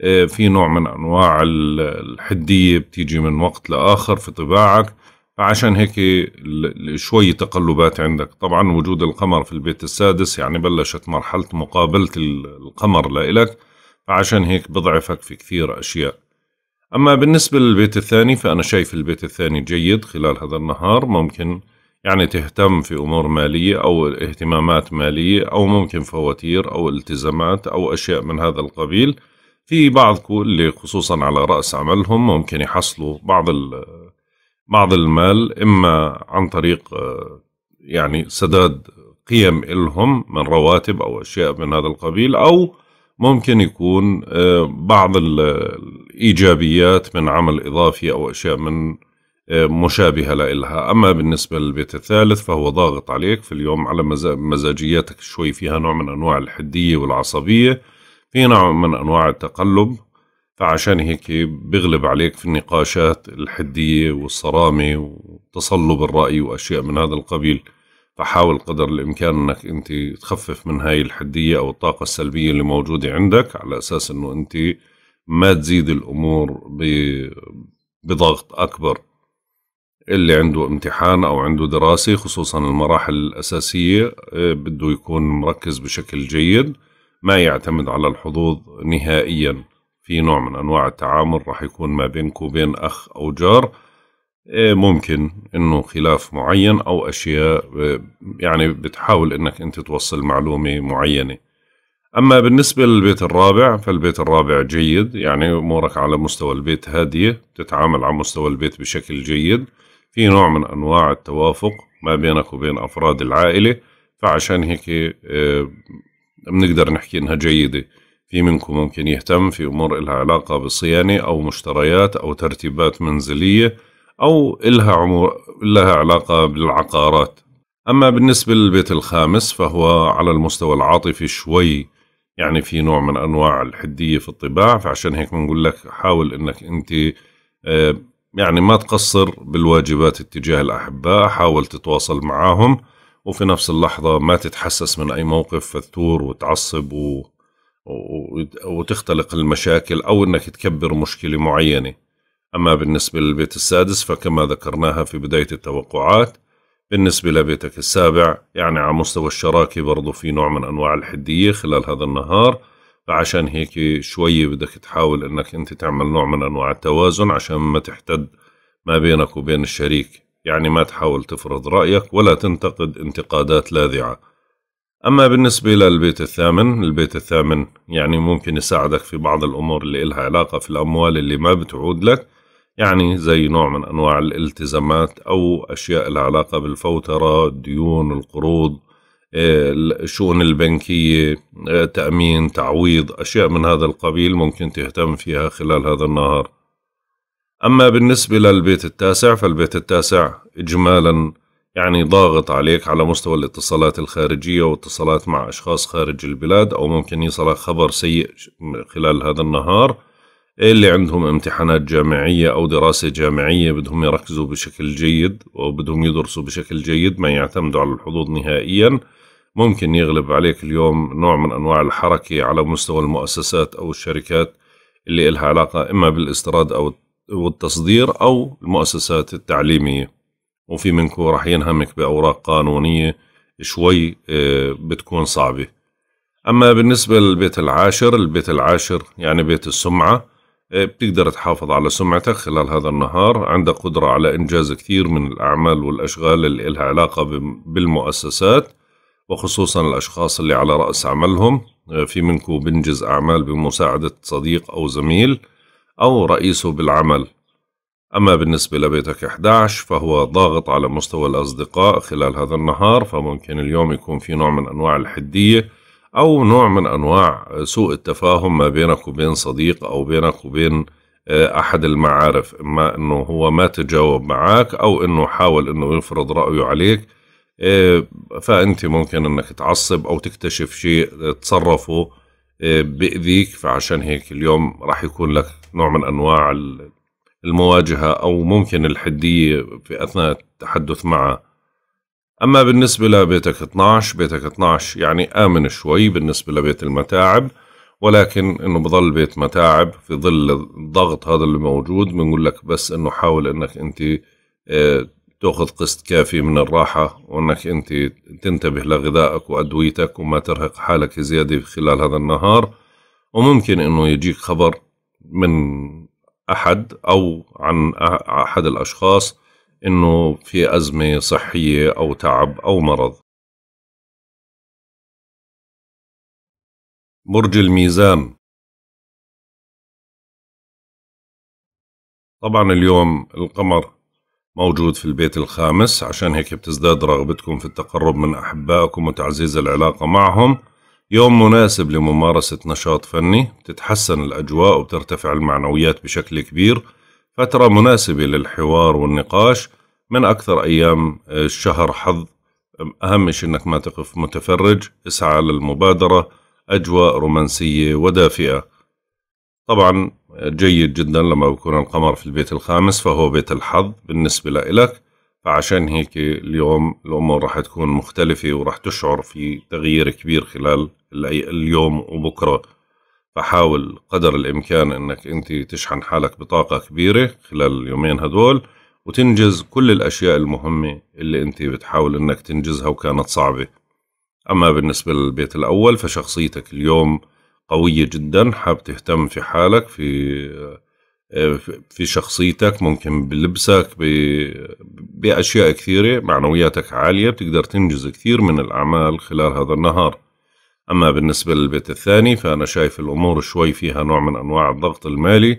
آه، في نوع من انواع الحديه بتيجي من وقت لاخر في طباعك فعشان هيك شوي تقلبات عندك طبعا وجود القمر في البيت السادس يعني بلشت مرحله مقابله القمر لإلك فعشان هيك بضعفك في كثير اشياء اما بالنسبه للبيت الثاني فانا شايف البيت الثاني جيد خلال هذا النهار ممكن يعني تهتم في امور ماليه او اهتمامات ماليه او ممكن فواتير او التزامات او اشياء من هذا القبيل في بعضكم اللي خصوصا على رأس عملهم ممكن يحصلوا بعض بعض المال إما عن طريق يعني سداد قيم إلهم من رواتب أو أشياء من هذا القبيل أو ممكن يكون بعض الإيجابيات من عمل إضافي أو أشياء من مشابهة لإلها أما بالنسبة للبيت الثالث فهو ضاغط عليك في اليوم على مزاجياتك شوي فيها نوع من أنواع الحدية والعصبية في نوع من أنواع التقلب فعشان هيك بيغلب عليك في النقاشات الحدية والصرامة وتصلب الرأي وأشياء من هذا القبيل فحاول قدر الإمكان أنك أنت تخفف من هاي الحدية أو الطاقة السلبية اللي موجودة عندك على أساس أنه أنت ما تزيد الأمور بضغط أكبر اللي عنده امتحان أو عنده دراسة خصوصا المراحل الأساسية آه، بده يكون مركز بشكل جيد ما يعتمد على الحظوظ نهائيا في نوع من أنواع التعامل راح يكون ما بينك وبين أخ أو جار إيه، ممكن انه خلاف معين او اشياء إيه، يعني بتحاول انك انت توصل معلومه معينه اما بالنسبه للبيت الرابع فالبيت الرابع جيد يعني امورك على مستوى البيت هاديه تتعامل على مستوى البيت بشكل جيد في نوع من انواع التوافق ما بينك وبين افراد العائله فعشان هيك إيه، بنقدر نحكي إنها جيدة في منكم ممكن يهتم في أمور إلها علاقة بالصيانة أو مشتريات أو ترتيبات منزلية أو إلها, عمو... إلها علاقة بالعقارات أما بالنسبة للبيت الخامس فهو على المستوى العاطفي شوي يعني في نوع من أنواع الحدية في الطباع فعشان هيك بنقول لك حاول أنك أنت آه، يعني ما تقصر بالواجبات اتجاه الأحباء حاول تتواصل معاهم وفي نفس اللحظة ما تتحسس من أي موقف فتثور وتعصب و... و... وتختلق المشاكل أو أنك تكبر مشكلة معينة أما بالنسبة للبيت السادس فكما ذكرناها في بداية التوقعات بالنسبة لبيتك السابع يعني على مستوى الشراكة برضو في نوع من أنواع الحدية خلال هذا النهار فعشان هيك شوية بدك تحاول أنك أنت تعمل نوع من أنواع التوازن عشان ما تحتد ما بينك وبين الشريك يعني ما تحاول تفرض رأيك ولا تنتقد انتقادات لاذعة أما بالنسبة للبيت الثامن البيت الثامن يعني ممكن يساعدك في بعض الأمور اللي إلها علاقة في الأموال اللي ما بتعود لك يعني زي نوع من أنواع الالتزامات أو أشياء لها علاقة بالفوترة الديون القروض الشؤون البنكية تأمين تعويض أشياء من هذا القبيل ممكن تهتم فيها خلال هذا النهار أما بالنسبة للبيت التاسع فالبيت التاسع إجمالا يعني ضاغط عليك على مستوى الاتصالات الخارجية واتصالات مع أشخاص خارج البلاد أو ممكن يصلك خبر سيء خلال هذا النهار اللي عندهم امتحانات جامعية أو دراسة جامعية بدهم يركزوا بشكل جيد وبدهم يدرسوا بشكل جيد ما يعتمدوا على الحظوظ نهائيا ممكن يغلب عليك اليوم نوع من أنواع الحركة على مستوى المؤسسات أو الشركات اللي إلها علاقة إما بالاستيراد أو والتصدير أو المؤسسات التعليمية وفي منكم راح ينهمك بأوراق قانونية شوي آه، بتكون صعبة أما بالنسبة للبيت العاشر البيت العاشر يعني بيت السمعة آه، بتقدر تحافظ على سمعتك خلال هذا النهار عندك قدرة على إنجاز كثير من الأعمال والأشغال اللي إلها علاقة بالمؤسسات وخصوصا الأشخاص اللي على رأس عملهم آه، في منكم بنجز أعمال بمساعدة صديق أو زميل أو رئيسه بالعمل أما بالنسبة لبيتك 11 فهو ضاغط على مستوى الأصدقاء خلال هذا النهار فممكن اليوم يكون في نوع من أنواع الحدية أو نوع من أنواع سوء التفاهم ما بينك وبين صديق أو بينك وبين آه، أحد المعارف إما أنه هو ما تجاوب معك أو أنه حاول أنه يفرض رأيه عليك آه، فأنت ممكن أنك تعصب أو تكتشف شيء آه، تصرفه بإذيك فعشان هيك اليوم راح يكون لك نوع من انواع المواجهه او ممكن الحديه في اثناء التحدث معه اما بالنسبه لبيتك 12 بيتك 12 يعني امن شوي بالنسبه لبيت المتاعب ولكن انه بضل بيت متاعب في ظل الضغط هذا اللي موجود بنقول لك بس انه حاول انك انت آه، تاخذ قسط كافي من الراحه وانك انت تنتبه لغذائك وادويتك وما ترهق حالك زياده خلال هذا النهار وممكن انه يجيك خبر من احد او عن احد الاشخاص انه في ازمه صحيه او تعب او
مرض برج الميزان طبعا
اليوم القمر موجود في البيت الخامس عشان هيك بتزداد رغبتكم في التقرب من أحبائكم وتعزيز العلاقة معهم يوم مناسب لممارسة نشاط فني بتتحسن الأجواء وبترتفع المعنويات بشكل كبير فترة مناسبة للحوار والنقاش من أكثر أيام آه، الشهر حظ أهم شيء أنك ما تقف متفرج اسعى للمبادرة أجواء رومانسية ودافئة طبعا آه، جيد جدا لما يكون القمر في البيت الخامس فهو بيت الحظ بالنسبة لإلك فعشان هيك اليوم الأمور راح تكون مختلفة وراح تشعر في تغيير كبير خلال اليوم وبكره فحاول قدر الامكان انك انت تشحن حالك بطاقه كبيره خلال اليومين هدول وتنجز كل الاشياء المهمه اللي انت بتحاول انك تنجزها وكانت صعبه اما بالنسبه للبيت الاول فشخصيتك اليوم قويه جدا حاب تهتم في حالك في في شخصيتك ممكن بلبسك بأشياء كثيرة معنوياتك عالية بتقدر تنجز كثير من الأعمال خلال هذا النهار أما بالنسبة للبيت الثاني فأنا شايف الأمور شوي فيها نوع من أنواع الضغط المالي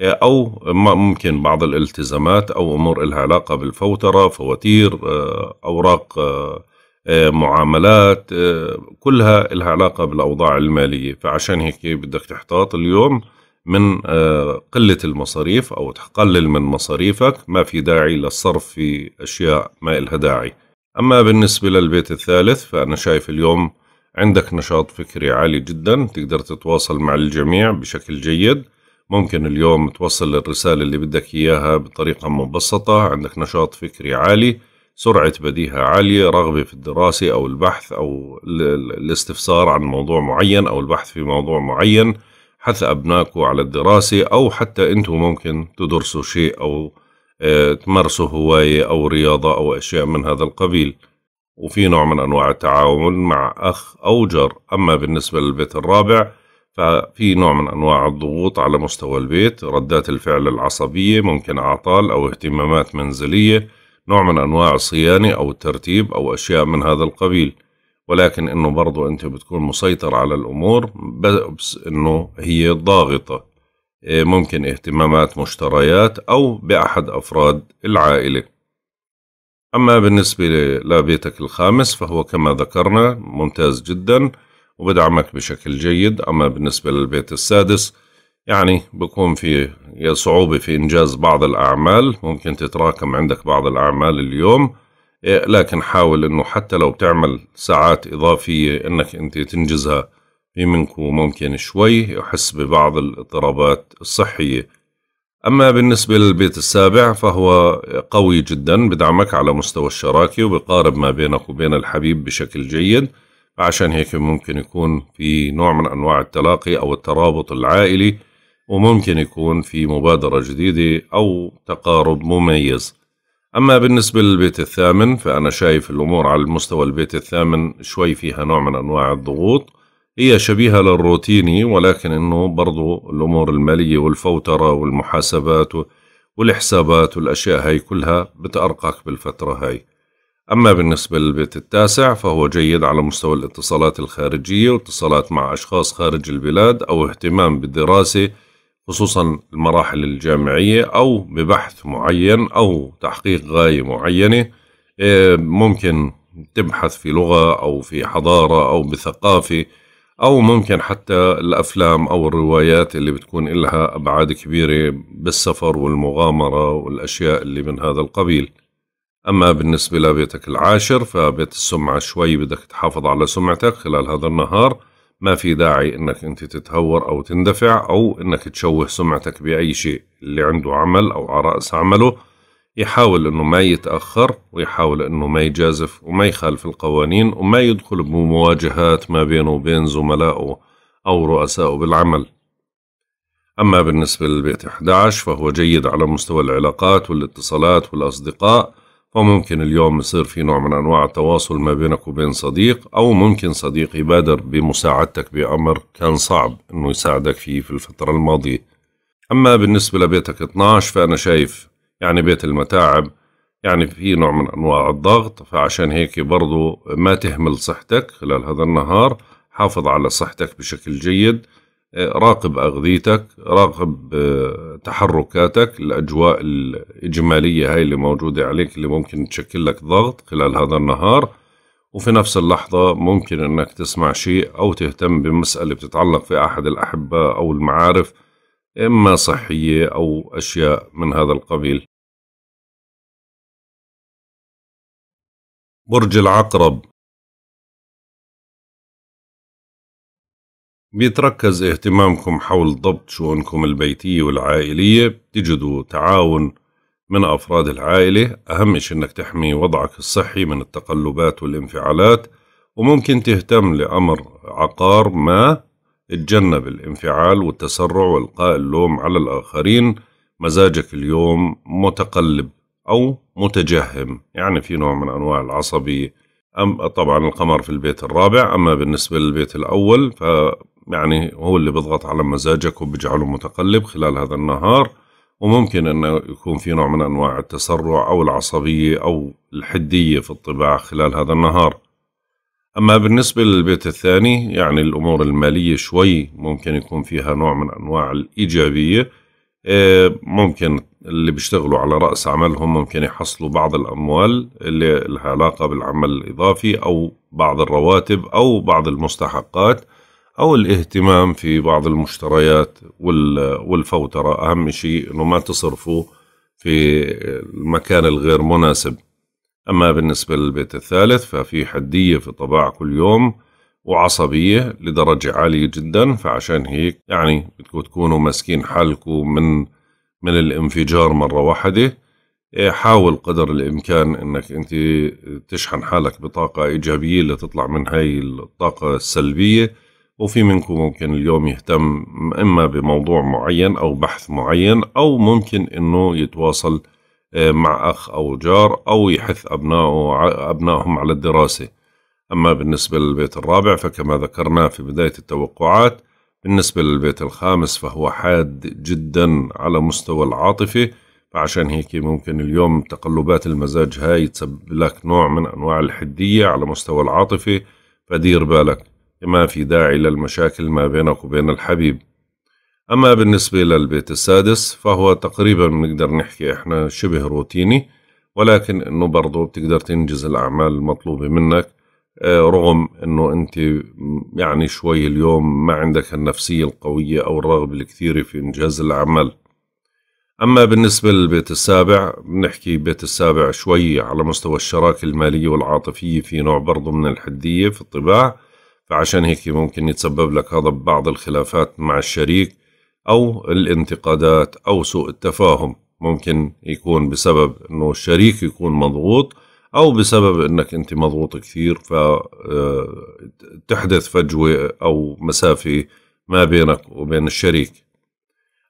أو ممكن بعض الالتزامات أو أمور إلها علاقة بالفوترة فواتير آه، أوراق آه، آه، معاملات كلها إلها علاقة بالأوضاع المالية فعشان هيك بدك تحتاط اليوم من قلة المصاريف أو تقلل من مصاريفك ما في داعي للصرف في أشياء ما إلها داعي أما بالنسبة للبيت الثالث فأنا شايف اليوم عندك نشاط فكري عالي جدا تقدر تتواصل مع الجميع بشكل جيد ممكن اليوم توصل الرسالة اللي بدك إياها بطريقة مبسطة عندك نشاط فكري عالي سرعة بديهة عالية رغبة في الدراسة أو البحث أو الاستفسار عن موضوع معين أو البحث في موضوع معين حث أبنائكوا على الدراسة أو حتى أنتم ممكن تدرسوا شيء أو آه، تمارسوا هواية أو رياضة أو أشياء من هذا القبيل وفي نوع من أنواع التعاون مع أخ أو جار أما بالنسبة للبيت الرابع ففي نوع من أنواع الضغوط على مستوى البيت ردات الفعل العصبية ممكن أعطال أو اهتمامات منزلية نوع من أنواع الصيانة أو الترتيب أو أشياء من هذا القبيل ولكن انه برضو انت بتكون مسيطر على الامور بس انه هي ضاغطة إيه، ممكن اهتمامات مشتريات او باحد افراد العائلة أما بالنسبة لبيتك الخامس فهو كما ذكرنا ممتاز جدا وبدعمك بشكل جيد أما بالنسبة للبيت السادس يعني بكون في صعوبة في إنجاز بعض الأعمال ممكن تتراكم عندك بعض الأعمال اليوم لكن حاول أنه حتى لو بتعمل ساعات إضافية أنك أنت تنجزها في منك ممكن شوي يحس ببعض الاضطرابات الصحية أما بالنسبة للبيت السابع فهو قوي جدا بدعمك على مستوى الشراكة وبقارب ما بينك وبين الحبيب بشكل جيد عشان هيك ممكن يكون في نوع من أنواع التلاقي أو الترابط العائلي وممكن يكون في مبادرة جديدة أو تقارب مميز أما بالنسبة للبيت الثامن فأنا شايف الأمور على المستوى البيت الثامن شوي فيها نوع من أنواع الضغوط هي شبيهة للروتيني ولكن أنه برضو الأمور المالية والفوترة والمحاسبات والحسابات والأشياء هاي كلها بتأرقك بالفترة هاي أما بالنسبة للبيت التاسع فهو جيد على مستوى الاتصالات الخارجية واتصالات مع أشخاص خارج البلاد أو اهتمام بالدراسة خصوصا المراحل الجامعية أو ببحث معين أو تحقيق غاية معينة إيه، ممكن تبحث في لغة أو في حضارة أو بثقافة أو ممكن حتى الأفلام أو الروايات اللي بتكون إلها أبعاد كبيرة بالسفر والمغامرة والأشياء اللي من هذا القبيل أما بالنسبة لبيتك العاشر فبيت السمعة شوي بدك تحافظ على سمعتك خلال هذا النهار ما في داعي انك انت تتهور او تندفع او انك تشوه سمعتك باي شيء اللي عنده عمل او على راس عمله يحاول أنه ما يتأخر ويحاول أنه ما يجازف وما يخالف القوانين وما يدخل بمواجهات ما بينه وبين زملائه أو رؤسائه بالعمل أما بالنسبة للبيت 11 فهو جيد على مستوى العلاقات والاتصالات والأصدقاء وممكن اليوم يصير في نوع من أنواع التواصل ما بينك وبين صديق أو ممكن صديق يبادر بمساعدتك بأمر كان صعب أنه يساعدك فيه في الفترة الماضية أما بالنسبة لبيتك 12 فأنا شايف يعني بيت المتاعب يعني في نوع من أنواع الضغط فعشان هيك برضو ما تهمل صحتك خلال هذا النهار حافظ على صحتك بشكل جيد آه، راقب أغذيتك راقب آه، تحركاتك الأجواء الإجمالية هاي اللي موجودة عليك اللي ممكن تشكل لك ضغط خلال هذا النهار وفي نفس اللحظة ممكن أنك تسمع شيء أو تهتم بمسألة بتتعلق في أحد الأحبة أو المعارف إما صحية أو أشياء من هذا القبيل
برج العقرب بيتركز
اهتمامكم حول ضبط شؤونكم البيتية والعائلية بتجدوا تعاون من أفراد العائلة أهم شيء أنك تحمي وضعك الصحي من التقلبات والانفعالات وممكن تهتم لأمر عقار ما تجنب الانفعال والتسرع والقاء اللوم على الآخرين مزاجك اليوم متقلب أو متجهم يعني في نوع من أنواع العصبية أم طبعا القمر في البيت الرابع أما بالنسبة للبيت الأول ف يعني هو اللي بيضغط على مزاجك وبجعله متقلب خلال هذا النهار وممكن أنه يكون في نوع من أنواع التسرع أو العصبية أو الحدية في الطباع خلال هذا النهار أما بالنسبة للبيت الثاني يعني الأمور المالية شوي ممكن يكون فيها نوع من أنواع الإيجابية إيه، ممكن اللي بيشتغلوا على رأس عملهم ممكن يحصلوا بعض الأموال اللي لها علاقة بالعمل الإضافي أو بعض الرواتب أو بعض المستحقات أو الاهتمام في بعض المشتريات والفوترة أهم شيء أنه ما تصرفوا في المكان الغير مناسب أما بالنسبة للبيت الثالث ففي حدية في طباع كل يوم وعصبية لدرجة عالية جدا فعشان هيك يعني بتكونوا تكونوا ماسكين حالكم من من الانفجار مرة واحدة إيه، حاول قدر الإمكان أنك أنت تشحن حالك بطاقة إيجابية لتطلع من هاي الطاقة السلبية وفي منكم ممكن اليوم يهتم إما بموضوع معين أو بحث معين أو ممكن أنه يتواصل إيه، مع أخ أو جار أو يحث أبنائه أبنائهم على الدراسة أما بالنسبة للبيت الرابع فكما ذكرنا في بداية التوقعات بالنسبة للبيت الخامس فهو حاد جدا على مستوى العاطفة فعشان هيك ممكن اليوم تقلبات المزاج هاي تسبب لك نوع من أنواع الحدية على مستوى العاطفة فدير بالك ما في داعي للمشاكل ما بينك وبين الحبيب أما بالنسبة للبيت السادس فهو تقريبا بنقدر نحكي إحنا شبه روتيني ولكن إنه برضو بتقدر تنجز الأعمال المطلوبة منك آه، رغم انه انت يعني شوي اليوم ما عندك النفسية القوية او الرغبة الكثيرة في انجاز العمل اما بالنسبة للبيت السابع بنحكي بيت السابع شوي على مستوى الشراكة المالية والعاطفية في نوع برضه من الحدية في الطباع فعشان هيك ممكن يتسبب لك هذا ببعض الخلافات مع الشريك او الانتقادات او سوء التفاهم ممكن يكون بسبب انه الشريك يكون مضغوط او بسبب انك انت مضغوط كثير فتحدث آه، فجوه او مسافه ما بينك وبين الشريك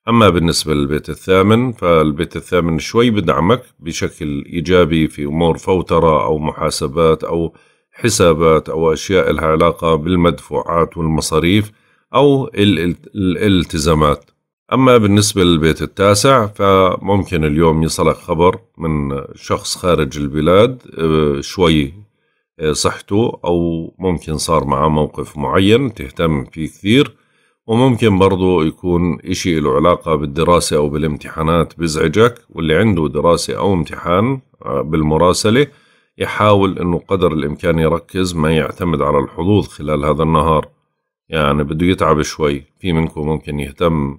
اما بالنسبه للبيت الثامن فالبيت الثامن شوي بدعمك بشكل ايجابي في امور فوتره او محاسبات او حسابات او اشياء لها علاقه بالمدفوعات والمصاريف او الالتزامات أما بالنسبة للبيت التاسع فممكن اليوم يصلك خبر من شخص خارج البلاد آه، شوي آه، صحته أو ممكن صار معه موقف معين تهتم فيه كثير وممكن برضه يكون إشي له علاقة بالدراسة أو بالامتحانات بزعجك واللي عنده دراسة أو امتحان آه، بالمراسلة يحاول أنه قدر الإمكان يركز ما يعتمد على الحظوظ خلال هذا النهار يعني بده يتعب شوي في منكم ممكن يهتم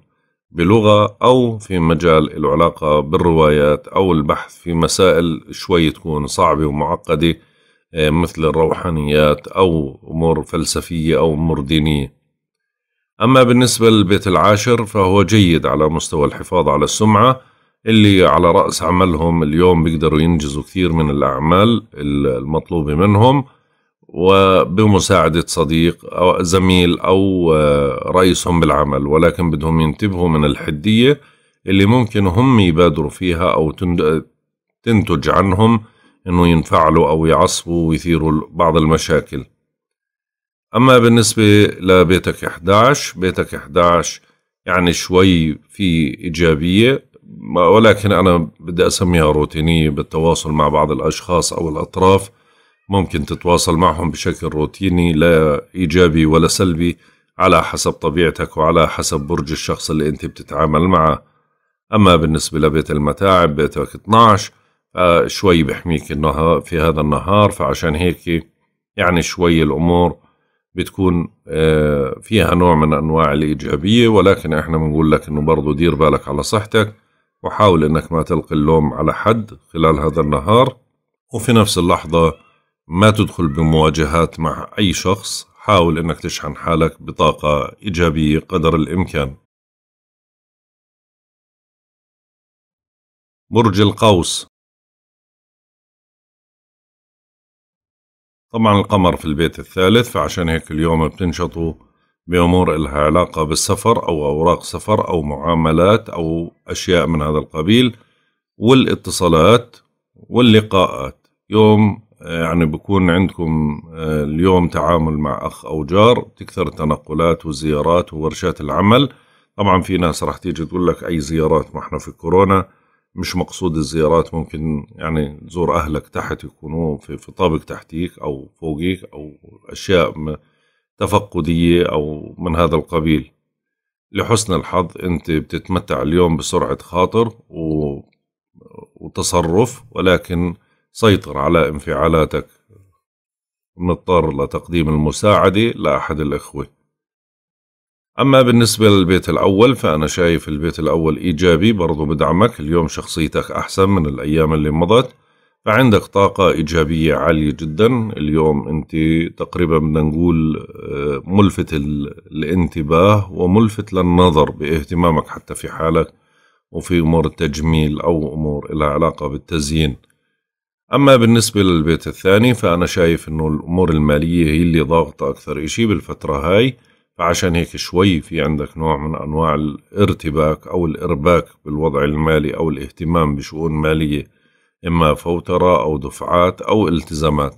بلغة أو في مجال العلاقة علاقة بالروايات أو البحث في مسائل شوي تكون صعبة ومعقدة آه، مثل الروحانيات أو أمور فلسفية أو أمور دينية أما بالنسبة للبيت العاشر فهو جيد على مستوى الحفاظ على السمعة اللي على رأس عملهم اليوم بيقدروا ينجزوا كثير من الأعمال المطلوبة منهم وبمساعدة صديق أو زميل أو آه، رئيسهم بالعمل ولكن بدهم ينتبهوا من الحدية اللي ممكن هم يبادروا فيها أو تنتج عنهم أنه ينفعلوا أو يعصبوا ويثيروا بعض المشاكل أما بالنسبة لبيتك 11 بيتك 11 يعني شوي في إيجابية ولكن أنا بدي أسميها روتينية بالتواصل مع بعض الأشخاص أو الأطراف ممكن تتواصل معهم بشكل روتيني لا إيجابي ولا سلبي على حسب طبيعتك وعلى حسب برج الشخص اللي أنت بتتعامل معه أما بالنسبة لبيت المتاعب بيتك 12 شوي بحميك النهار في هذا النهار فعشان هيك يعني شوي الأمور بتكون فيها نوع من أنواع الإيجابية ولكن إحنا بنقول لك إنه برضو دير بالك على صحتك وحاول إنك ما تلقي اللوم على حد خلال هذا النهار وفي نفس اللحظة ما تدخل بمواجهات مع أي شخص حاول أنك تشحن حالك بطاقة إيجابية قدر
الإمكان برج القوس طبعا
القمر في البيت الثالث فعشان هيك اليوم بتنشطوا بأمور إلها علاقة بالسفر أو أوراق سفر أو معاملات أو أشياء من هذا القبيل والاتصالات واللقاءات يوم آه، يعني بكون عندكم آه، اليوم تعامل مع أخ أو جار تكثر التنقلات والزيارات وورشات العمل طبعا في ناس راح تيجي تقول لك أي زيارات ما احنا في كورونا مش مقصود الزيارات ممكن يعني تزور أهلك تحت يكونوا في, في طابق تحتيك أو فوقيك أو أشياء تفقدية أو من هذا القبيل لحسن الحظ أنت بتتمتع اليوم بسرعة خاطر و... وتصرف ولكن سيطر على انفعالاتك نضطر لتقديم المساعدة لأحد الإخوة أما بالنسبة للبيت الأول فأنا شايف البيت الأول إيجابي برضو بدعمك اليوم شخصيتك أحسن من الأيام اللي مضت فعندك طاقة إيجابية عالية جدا اليوم أنت تقريبا بدنا نقول آه، ملفت الانتباه وملفت للنظر باهتمامك حتى في حالك وفي أمور التجميل أو أمور لها علاقة بالتزيين أما بالنسبة للبيت الثاني فأنا شايف إنه الأمور المالية هي اللي ضاغطة أكثر إشي بالفترة هاي فعشان هيك شوي في عندك نوع من أنواع الارتباك أو الإرباك بالوضع المالي أو الاهتمام بشؤون مالية إما فوترة أو دفعات أو التزامات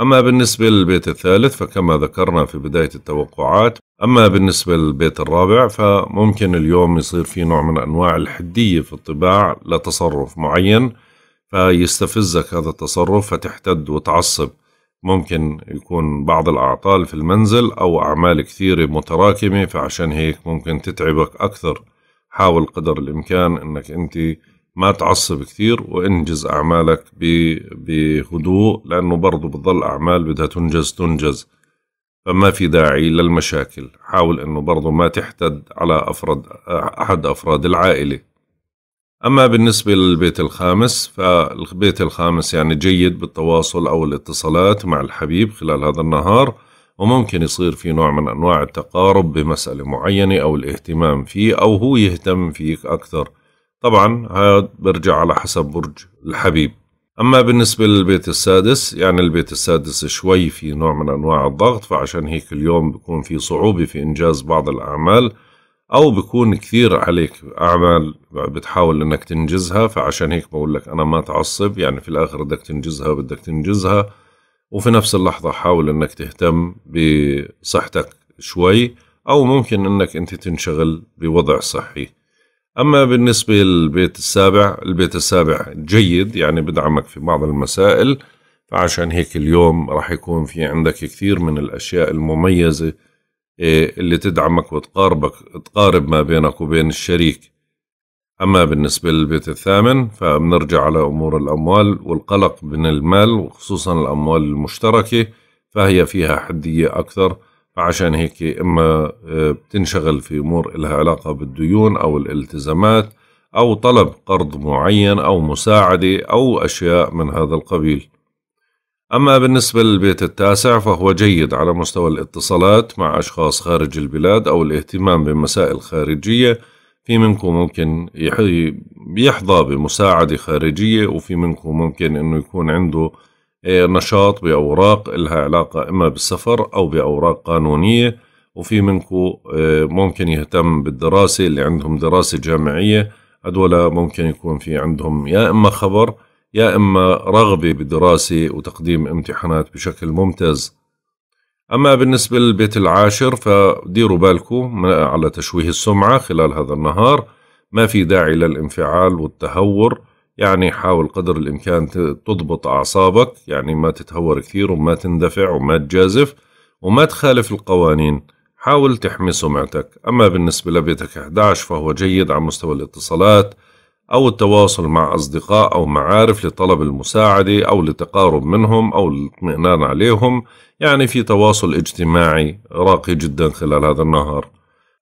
أما بالنسبة للبيت الثالث فكما ذكرنا في بداية التوقعات أما بالنسبة للبيت الرابع فممكن اليوم يصير في نوع من أنواع الحدية في الطباع لتصرف معين فيستفزك هذا التصرف فتحتد وتعصب ممكن يكون بعض الأعطال في المنزل أو أعمال كثيرة متراكمة فعشان هيك ممكن تتعبك أكثر حاول قدر الإمكان أنك أنت ما تعصب كثير وانجز أعمالك بهدوء لأنه برضو بتظل أعمال بدها تنجز تنجز فما في داعي للمشاكل حاول أنه برضو ما تحتد على أفراد أحد أفراد العائلة أما بالنسبة للبيت الخامس فالبيت الخامس يعني جيد بالتواصل أو الاتصالات مع الحبيب خلال هذا النهار وممكن يصير في نوع من أنواع التقارب بمسألة معينة أو الاهتمام فيه أو هو يهتم فيك أكثر طبعا هذا برجع على حسب برج الحبيب أما بالنسبة للبيت السادس يعني البيت السادس شوي في نوع من أنواع الضغط فعشان هيك اليوم بكون في صعوبة في إنجاز بعض الأعمال او بكون كثير عليك اعمال بتحاول انك تنجزها فعشان هيك بقول لك انا ما تعصب يعني في الاخر بدك تنجزها بدك تنجزها وفي نفس اللحظه حاول انك تهتم بصحتك شوي او ممكن انك انت تنشغل بوضع صحي اما بالنسبه للبيت السابع البيت السابع جيد يعني بدعمك في بعض المسائل فعشان هيك اليوم راح يكون في عندك كثير من الاشياء المميزه إيه، اللي تدعمك وتقاربك تقارب ما بينك وبين الشريك أما بالنسبة للبيت الثامن فبنرجع على أمور الأموال والقلق من المال وخصوصا الأموال المشتركة فهي فيها حدية أكثر فعشان هيك إما إيه، بتنشغل في أمور إلها علاقة بالديون أو الالتزامات أو طلب قرض معين أو مساعدة أو أشياء من هذا القبيل أما بالنسبة للبيت التاسع فهو جيد على مستوى الاتصالات مع أشخاص خارج البلاد أو الاهتمام بمسائل خارجية في منكم ممكن يحظى بمساعدة خارجية وفي منكم ممكن أنه يكون عنده آه، نشاط بأوراق لها علاقة إما بالسفر أو بأوراق قانونية وفي منكم آه، ممكن يهتم بالدراسة اللي عندهم دراسة جامعية هدول ممكن يكون في عندهم يا إما خبر يا إما رغبة بدراسة وتقديم امتحانات بشكل ممتاز أما بالنسبة للبيت العاشر فديروا بالكم على تشويه السمعة خلال هذا النهار ما في داعي للانفعال والتهور يعني حاول قدر الإمكان تضبط أعصابك يعني ما تتهور كثير وما تندفع وما تجازف وما تخالف القوانين حاول تحمي سمعتك أما بالنسبة لبيتك 11 فهو جيد على مستوى الاتصالات أو التواصل مع أصدقاء أو معارف لطلب المساعدة أو لتقارب منهم أو الاطمئنان عليهم يعني في تواصل اجتماعي راقي جدا خلال هذا النهار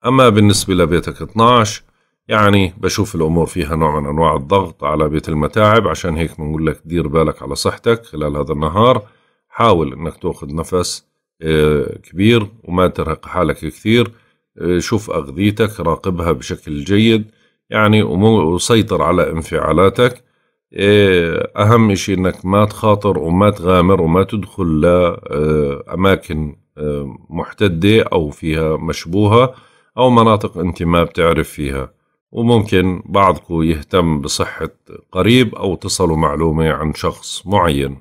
أما بالنسبة لبيتك 12 يعني بشوف الأمور فيها نوع من أنواع الضغط على بيت المتاعب عشان هيك بنقول لك دير بالك على صحتك خلال هذا النهار حاول أنك تأخذ نفس آه، كبير وما ترهق حالك كثير آه، شوف أغذيتك راقبها بشكل جيد يعني وسيطر على انفعالاتك إيه، أهم شيء أنك ما تخاطر وما تغامر وما تدخل لأماكن آه، آه، محتدة أو فيها مشبوهة أو مناطق أنت ما بتعرف فيها وممكن بعضكم يهتم بصحة قريب أو تصلوا معلومة عن شخص معين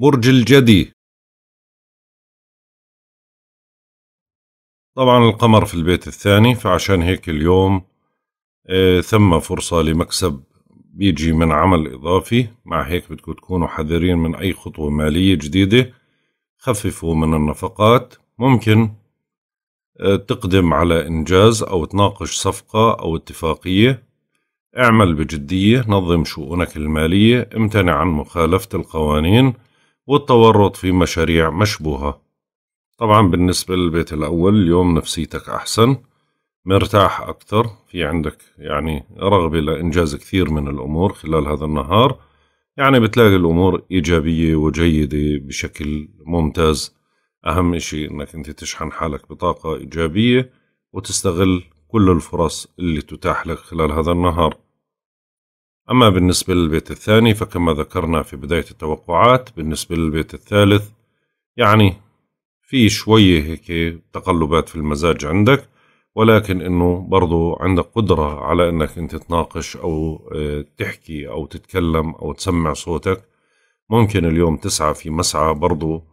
برج الجدي
طبعا القمر في البيت الثاني فعشان هيك اليوم آه ثم فرصة لمكسب بيجي من عمل إضافي مع هيك بدكم تكونوا حذرين من أي خطوة مالية جديدة خففوا من النفقات ممكن آه، تقدم على إنجاز أو تناقش صفقة أو اتفاقية اعمل بجدية نظم شؤونك المالية امتنع عن مخالفة القوانين والتورط في مشاريع مشبوهة طبعا بالنسبة للبيت الأول اليوم نفسيتك أحسن مرتاح أكثر في عندك يعني رغبة لإنجاز كثير من الأمور خلال هذا النهار يعني بتلاقي الأمور إيجابية وجيدة بشكل ممتاز أهم إشي إنك أنت تشحن حالك بطاقة إيجابية وتستغل كل الفرص اللي تتاح لك خلال هذا النهار أما بالنسبة للبيت الثاني فكما ذكرنا في بداية التوقعات بالنسبة للبيت الثالث يعني في شوية هيك تقلبات في المزاج عندك ولكن انه برضو عندك قدرة على انك انت تناقش او آه، تحكي او تتكلم او تسمع صوتك ممكن اليوم تسعى في مسعى برضو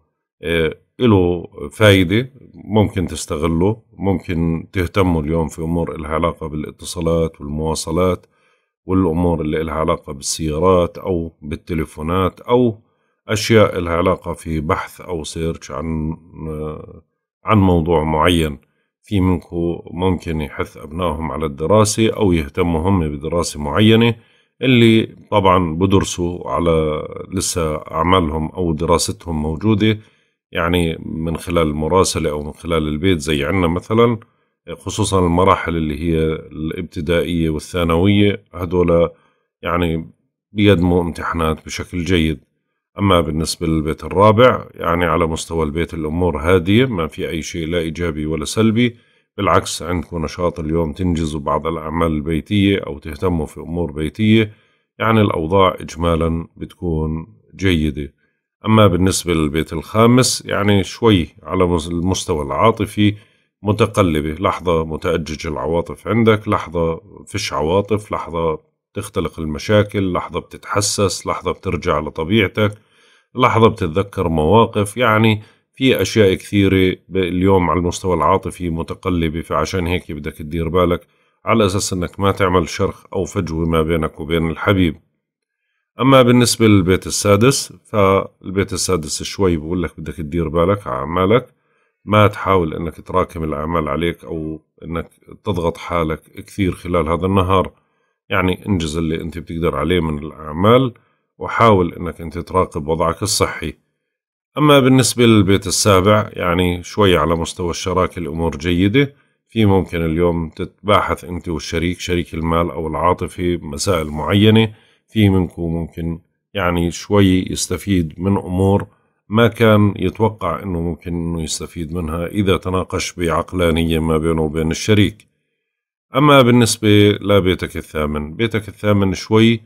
آه، له فايدة ممكن تستغله ممكن تهتموا اليوم في أمور إلها علاقة بالاتصالات والمواصلات والأمور اللي إلها علاقة بالسيارات أو بالتليفونات أو أشياء لها علاقة في بحث أو سيرش عن عن موضوع معين في منكم ممكن يحث أبنائهم على الدراسة أو يهتموا هم بدراسة معينة اللي طبعا بدرسوا على لسه أعمالهم أو دراستهم موجودة يعني من خلال المراسلة أو من خلال البيت زي عنا مثلا خصوصا المراحل اللي هي الابتدائية والثانوية هدول يعني بيدموا امتحانات بشكل جيد أما بالنسبة للبيت الرابع يعني على مستوى البيت الأمور هادية ما في أي شيء لا إيجابي ولا سلبي بالعكس عندكم نشاط اليوم تنجزوا بعض الأعمال البيتية أو تهتموا في أمور بيتية يعني الأوضاع إجمالا بتكون جيدة أما بالنسبة للبيت الخامس يعني شوي على المستوى العاطفي متقلبة لحظة متأجج العواطف عندك لحظة فش عواطف لحظة تختلق المشاكل لحظة بتتحسس لحظة بترجع لطبيعتك لحظة بتتذكر مواقف يعني في أشياء كثيرة اليوم على المستوى العاطفي متقلبة فعشان هيك بدك تدير بالك على أساس أنك ما تعمل شرخ أو فجوة ما بينك وبين الحبيب أما بالنسبة للبيت السادس فالبيت السادس شوي بقول لك بدك تدير بالك على أعمالك ما تحاول أنك تراكم الأعمال عليك أو أنك تضغط حالك كثير خلال هذا النهار يعني انجز اللي انت بتقدر عليه من الاعمال وحاول انك انت تراقب وضعك الصحي اما بالنسبه للبيت السابع يعني شوي على مستوى الشراكه الامور جيده في ممكن اليوم تتباحث انت والشريك شريك المال او العاطفي مسائل معينه في منكم ممكن يعني شوي يستفيد من امور ما كان يتوقع انه ممكن انه يستفيد منها اذا تناقش بعقلانيه ما بينه وبين الشريك أما بالنسبة لبيتك الثامن بيتك الثامن شوي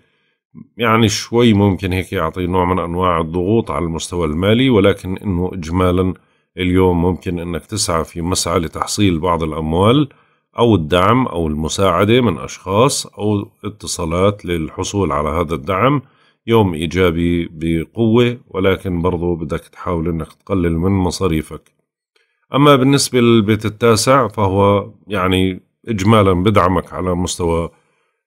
يعني شوي ممكن هيك يعطي نوع من أنواع الضغوط على المستوى المالي ولكن أنه إجمالا اليوم ممكن أنك تسعى في مسعى لتحصيل بعض الأموال أو الدعم أو المساعدة من أشخاص أو اتصالات للحصول على هذا الدعم يوم إيجابي بقوة ولكن برضو بدك تحاول أنك تقلل من مصاريفك أما بالنسبة للبيت التاسع فهو يعني اجمالا بدعمك على مستوى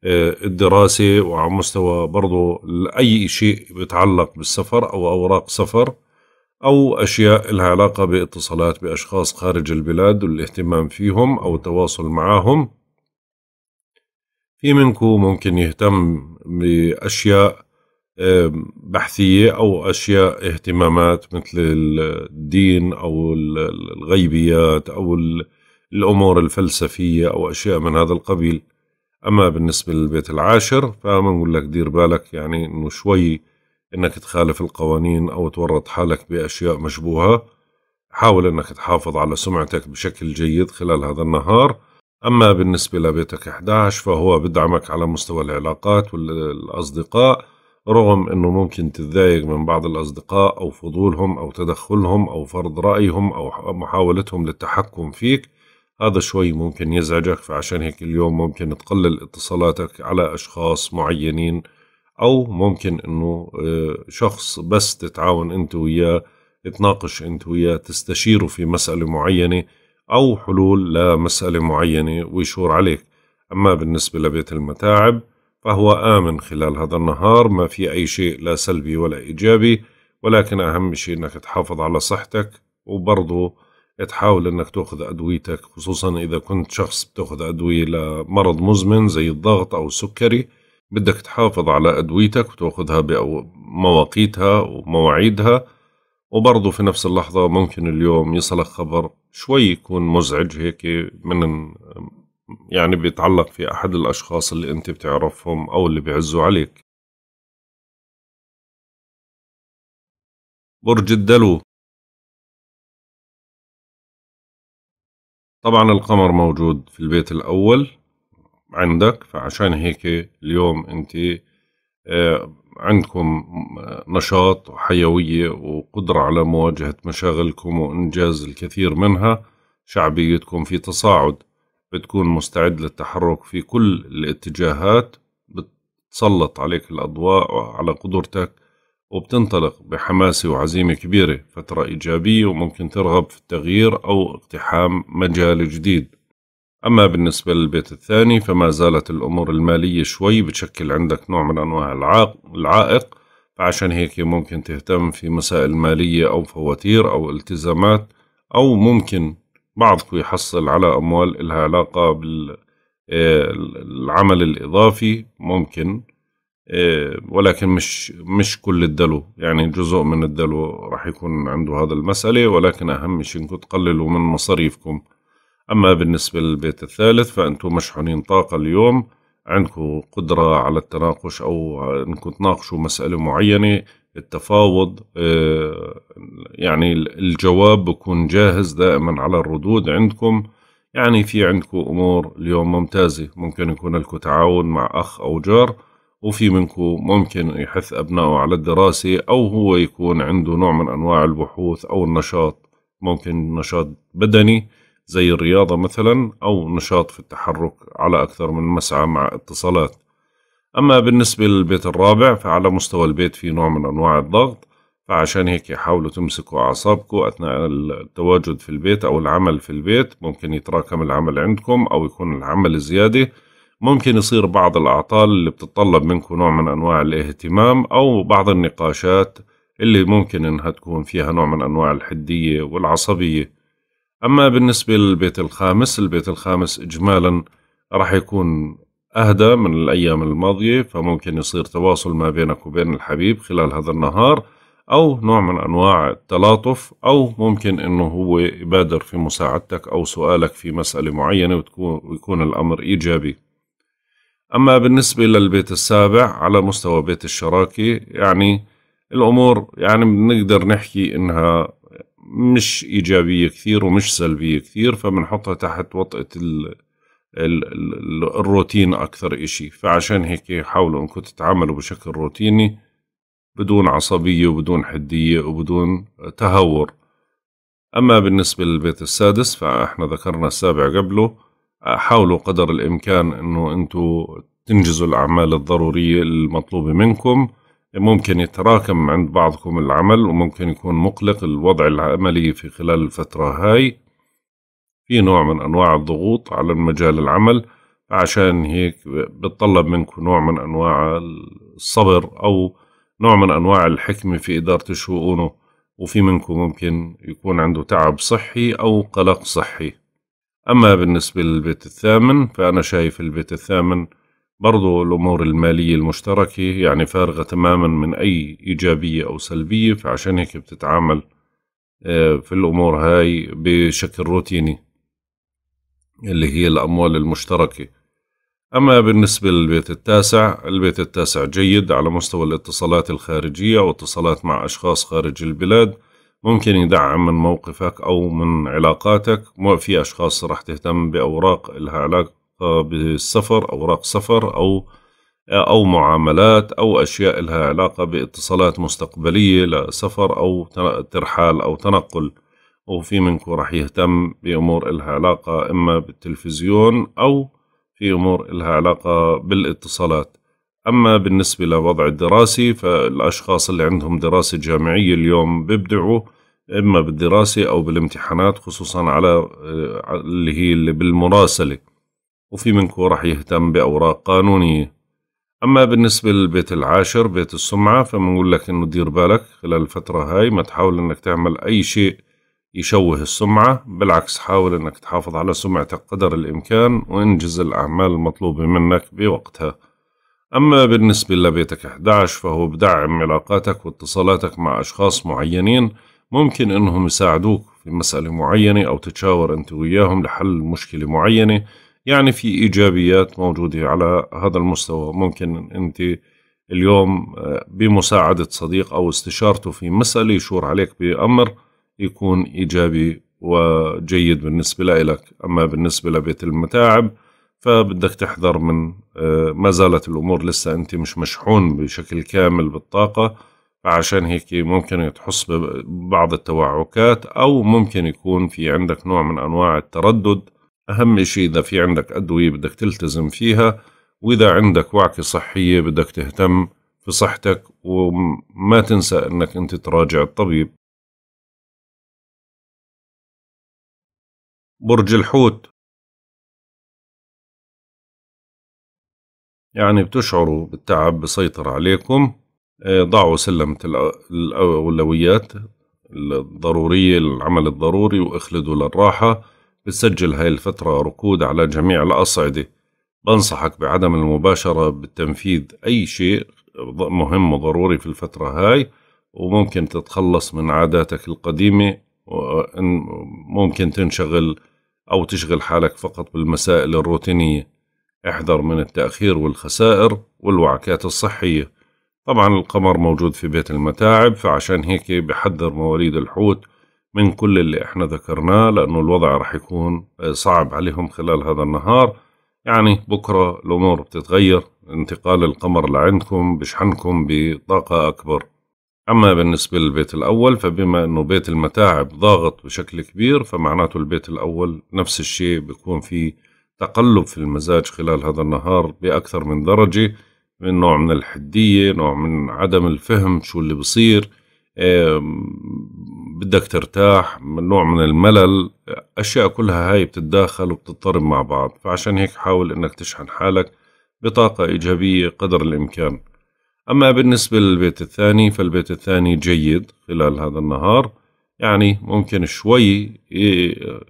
آه، الدراسة وعلى مستوى برضو أي شيء بتعلق بالسفر أو أوراق سفر أو أشياء لها علاقة باتصالات بأشخاص خارج البلاد والاهتمام فيهم أو التواصل معهم في منكم ممكن يهتم بأشياء بحثية أو أشياء اهتمامات مثل الدين أو الغيبيات أو الأمور الفلسفية أو أشياء من هذا القبيل أما بالنسبة للبيت العاشر فبنقول لك دير بالك يعني أنه شوي أنك تخالف القوانين أو تورط حالك بأشياء مشبوهة حاول أنك تحافظ على سمعتك بشكل جيد خلال هذا النهار أما بالنسبة لبيتك 11 فهو بدعمك على مستوى العلاقات والأصدقاء رغم أنه ممكن تتضايق من بعض الأصدقاء أو فضولهم أو تدخلهم أو فرض رأيهم أو محاولتهم للتحكم فيك هذا شوي ممكن يزعجك فعشان هيك اليوم ممكن تقلل اتصالاتك على أشخاص معينين أو ممكن أنه آه، شخص بس تتعاون أنت وياه تناقش أنت وياه تستشيره في مسألة معينة أو حلول لمسألة معينة ويشور عليك أما بالنسبة لبيت المتاعب فهو آمن خلال هذا النهار ما في أي شيء لا سلبي ولا إيجابي ولكن أهم شيء أنك تحافظ على صحتك وبرضه تحاول انك تاخذ ادويتك خصوصا اذا كنت شخص بتاخذ ادويه لمرض مزمن زي الضغط او السكري بدك تحافظ على ادويتك وتاخذها بمواقيتها ومواعيدها وبرضه في نفس اللحظة ممكن اليوم يصلك خبر شوي يكون مزعج هيك من يعني بيتعلق في أحد الأشخاص اللي أنت بتعرفهم أو اللي بيعزوا عليك
برج الدلو
طبعا القمر موجود في البيت الأول عندك فعشان هيك اليوم أنت آه، عندكم نشاط وحيوية وقدرة على مواجهة مشاغلكم وإنجاز الكثير منها شعبيتكم في تصاعد بتكون مستعد للتحرك في كل الاتجاهات بتسلط عليك الأضواء وعلى قدرتك وبتنطلق بحماسة وعزيمة كبيرة فترة إيجابية وممكن ترغب في التغيير أو اقتحام مجال جديد أما بالنسبة للبيت الثاني فما زالت الأمور المالية شوي بتشكل عندك نوع من أنواع العائق فعشان هيك ممكن تهتم في مسائل مالية أو فواتير أو التزامات أو ممكن بعضكم يحصل على أموال إلها علاقة بالعمل آه، الإضافي ممكن إيه، ولكن مش مش كل الدلو يعني جزء من الدلو راح يكون عنده هذا المسألة ولكن أهم شيء أنكم تقللوا من مصاريفكم أما بالنسبة للبيت الثالث فأنتوا مشحونين طاقة اليوم عندكم قدرة على التناقش أو أنكم تناقشوا مسألة معينة التفاوض إيه، يعني الجواب بكون جاهز دائما على الردود عندكم يعني في عندكم أمور اليوم ممتازة ممكن يكون لكم تعاون مع أخ أو جار وفي منكم ممكن يحث أبنائه على الدراسة أو هو يكون عنده نوع من أنواع البحوث أو النشاط ممكن نشاط بدني زي الرياضة مثلا أو نشاط في التحرك على أكثر من مسعى مع اتصالات أما بالنسبة للبيت الرابع فعلى مستوى البيت في نوع من أنواع الضغط فعشان هيك يحاولوا تمسكوا أعصابكم أثناء التواجد في البيت أو العمل في البيت ممكن يتراكم العمل عندكم أو يكون العمل زيادة ممكن يصير بعض الأعطال اللي بتتطلب منكم نوع من أنواع الاهتمام أو بعض النقاشات اللي ممكن إنها تكون فيها نوع من أنواع الحدية والعصبية أما بالنسبة للبيت الخامس البيت الخامس إجمالا راح يكون أهدى من الأيام الماضية فممكن يصير تواصل ما بينك وبين الحبيب خلال هذا النهار أو نوع من أنواع التلاطف أو ممكن أنه هو يبادر في مساعدتك أو سؤالك في مسألة معينة وتكون ويكون الأمر إيجابي أما بالنسبة للبيت السابع على مستوى بيت الشراكة يعني الأمور يعني بنقدر نحكي إنها مش إيجابية كثير ومش سلبية كثير فبنحطها تحت وطأة ال الروتين أكثر إشي فعشان هيك حاولوا إنكم تتعاملوا بشكل روتيني بدون عصبية وبدون حدية وبدون تهور أما بالنسبة للبيت السادس فإحنا ذكرنا السابع قبله حاولوا قدر الامكان انه انتم تنجزوا الاعمال الضروريه المطلوبه منكم ممكن يتراكم عند بعضكم العمل وممكن يكون مقلق الوضع العملي في خلال الفتره هاي في نوع من انواع الضغوط على مجال العمل عشان هيك بتطلب منكم نوع من انواع الصبر او نوع من انواع الحكمه في اداره شؤونه وفي منكم ممكن يكون عنده تعب صحي او قلق صحي أما بالنسبة للبيت الثامن فأنا شايف البيت الثامن برضو الأمور المالية المشتركة يعني فارغة تماما من أي إيجابية أو سلبية فعشان هيك بتتعامل آه، في الأمور هاي بشكل روتيني اللي هي الأموال المشتركة أما بالنسبة للبيت التاسع البيت التاسع جيد على مستوى الاتصالات الخارجية واتصالات مع أشخاص خارج البلاد ممكن يدعم من موقفك أو من علاقاتك في أشخاص راح تهتم بأوراق لها علاقة بالسفر أوراق سفر أو أو معاملات أو أشياء لها علاقة باتصالات مستقبلية لسفر أو ترحال أو تنقل وفي منكم راح يهتم بأمور لها علاقة إما بالتلفزيون أو في أمور لها علاقة بالاتصالات أما بالنسبة لوضع الدراسي فالأشخاص اللي عندهم دراسة جامعية اليوم بيبدعوا إما بالدراسة أو بالامتحانات خصوصا على آه، اللي هي اللي بالمراسلة وفي منكم راح يهتم بأوراق قانونية أما بالنسبة للبيت العاشر بيت السمعة فبنقول لك إنه دير بالك خلال الفترة هاي ما تحاول إنك تعمل أي شيء يشوه السمعة بالعكس حاول إنك تحافظ على سمعتك قدر الإمكان وانجز الأعمال المطلوبة منك بوقتها أما بالنسبة لبيتك 11 فهو بدعم علاقاتك واتصالاتك مع أشخاص معينين ممكن إنهم يساعدوك في مسألة معينة أو تتشاور أنت وياهم لحل مشكلة معينة يعني في إيجابيات موجودة على هذا المستوى ممكن أنت اليوم آه، بمساعدة صديق أو استشارته في مسألة يشور عليك بأمر يكون إيجابي وجيد بالنسبة لك أما بالنسبة لبيت المتاعب فبدك تحذر من آه، ما زالت الأمور لسه أنت مش مشحون بشكل كامل بالطاقة فعشان هيك ممكن تحس ببعض التوعكات أو ممكن يكون في عندك نوع من أنواع التردد أهم شيء إذا في عندك أدوية بدك تلتزم فيها وإذا عندك وعكة صحية بدك تهتم في صحتك وما
تنسى أنك أنت تراجع الطبيب برج الحوت
يعني بتشعروا بالتعب بسيطر عليكم آه، ضعوا سلمة الأولويات الضرورية العمل الضروري واخلدوا للراحة بتسجل هاي الفترة ركود على جميع الأصعدة بنصحك بعدم المباشرة بتنفيذ أي شيء مهم وضروري في الفترة هاي وممكن تتخلص من عاداتك القديمة وممكن تنشغل أو تشغل حالك فقط بالمسائل الروتينية احذر من التأخير والخسائر والوعكات الصحية طبعا القمر موجود في بيت المتاعب فعشان هيك بحذر مواليد الحوت من كل اللي احنا ذكرناه لأنه الوضع رح يكون صعب عليهم خلال هذا النهار يعني بكرة الأمور بتتغير انتقال القمر لعندكم بشحنكم بطاقة أكبر أما بالنسبة للبيت الأول فبما أنه بيت المتاعب ضاغط بشكل كبير فمعناته البيت الأول نفس الشيء بيكون فيه تقلب في المزاج خلال هذا النهار بأكثر من درجة من نوع من الحدية نوع من عدم الفهم شو اللي بصير بدك ترتاح من نوع من الملل أشياء كلها هاي بتتداخل وبتضطرب مع بعض فعشان هيك حاول أنك تشحن حالك بطاقة إيجابية قدر الإمكان أما بالنسبة للبيت الثاني فالبيت الثاني جيد خلال هذا النهار يعني ممكن شوي إيه،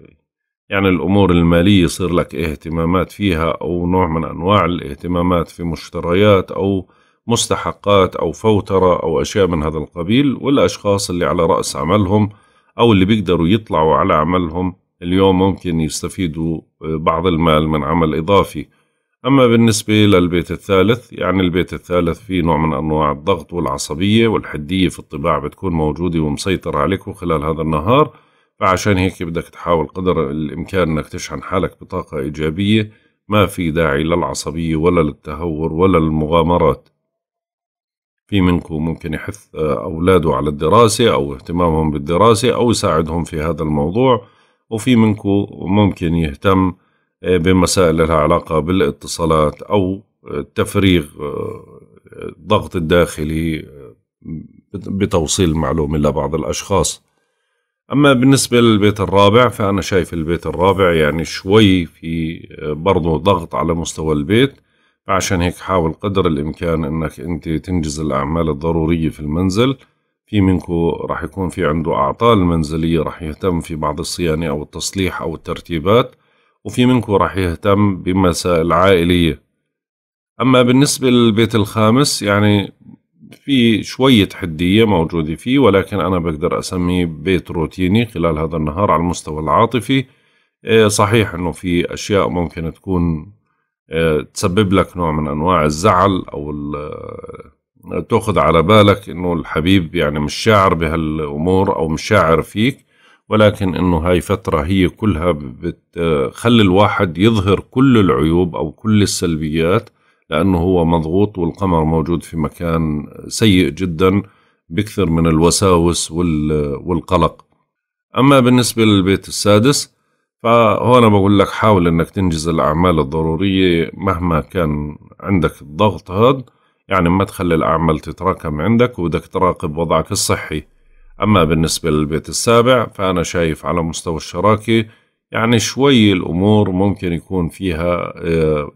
يعني الأمور المالية يصير لك اهتمامات فيها أو نوع من أنواع الاهتمامات في مشتريات أو مستحقات أو فوترة أو أشياء من هذا القبيل والأشخاص اللي على رأس عملهم أو اللي بيقدروا يطلعوا على عملهم اليوم ممكن يستفيدوا آه، بعض المال من عمل إضافي أما بالنسبة للبيت الثالث يعني البيت الثالث فيه نوع من أنواع الضغط والعصبية والحدية في الطباع بتكون موجودة ومسيطرة عليكم خلال هذا النهار فعشان هيك بدك تحاول قدر الإمكان أنك تشحن حالك بطاقة إيجابية ما في داعي للعصبية ولا للتهور ولا للمغامرات في منكم ممكن يحث آه، أولاده على الدراسة أو اهتمامهم بالدراسة أو يساعدهم في هذا الموضوع وفي منكم ممكن يهتم آه، بمسائل لها علاقة بالاتصالات أو تفريغ آه، الضغط الداخلي بتوصيل المعلومة لبعض الأشخاص أما بالنسبة للبيت الرابع فأنا شايف البيت الرابع يعني شوي في آه، برضه ضغط على مستوى البيت فعشان هيك حاول قدر الإمكان أنك أنت تنجز الأعمال الضرورية في المنزل في منكو راح يكون في عنده أعطال منزلية راح يهتم في بعض الصيانة أو التصليح أو الترتيبات وفي منكو راح يهتم بمسائل عائلية أما بالنسبة للبيت الخامس يعني في شوية حدية موجودة فيه ولكن أنا بقدر أسميه بيت روتيني خلال هذا النهار على المستوى العاطفي آه، صحيح أنه في أشياء ممكن تكون آه، تسبب لك نوع من أنواع الزعل أو آه، تأخذ على بالك أنه الحبيب يعني مش شاعر بهالأمور أو مش شاعر فيك ولكن أنه هاي فترة هي كلها بتخلي الواحد يظهر كل العيوب أو كل السلبيات لأنه هو مضغوط والقمر موجود في مكان سيء جدا بكثر من الوساوس والقلق أما بالنسبة للبيت السادس فهون بقول لك حاول أنك تنجز الأعمال الضرورية مهما كان عندك الضغط هذا يعني ما تخلي الأعمال تتراكم عندك وبدك تراقب وضعك الصحي أما بالنسبة للبيت السابع فأنا شايف على مستوى الشراكة يعني شوي الأمور ممكن يكون فيها آه،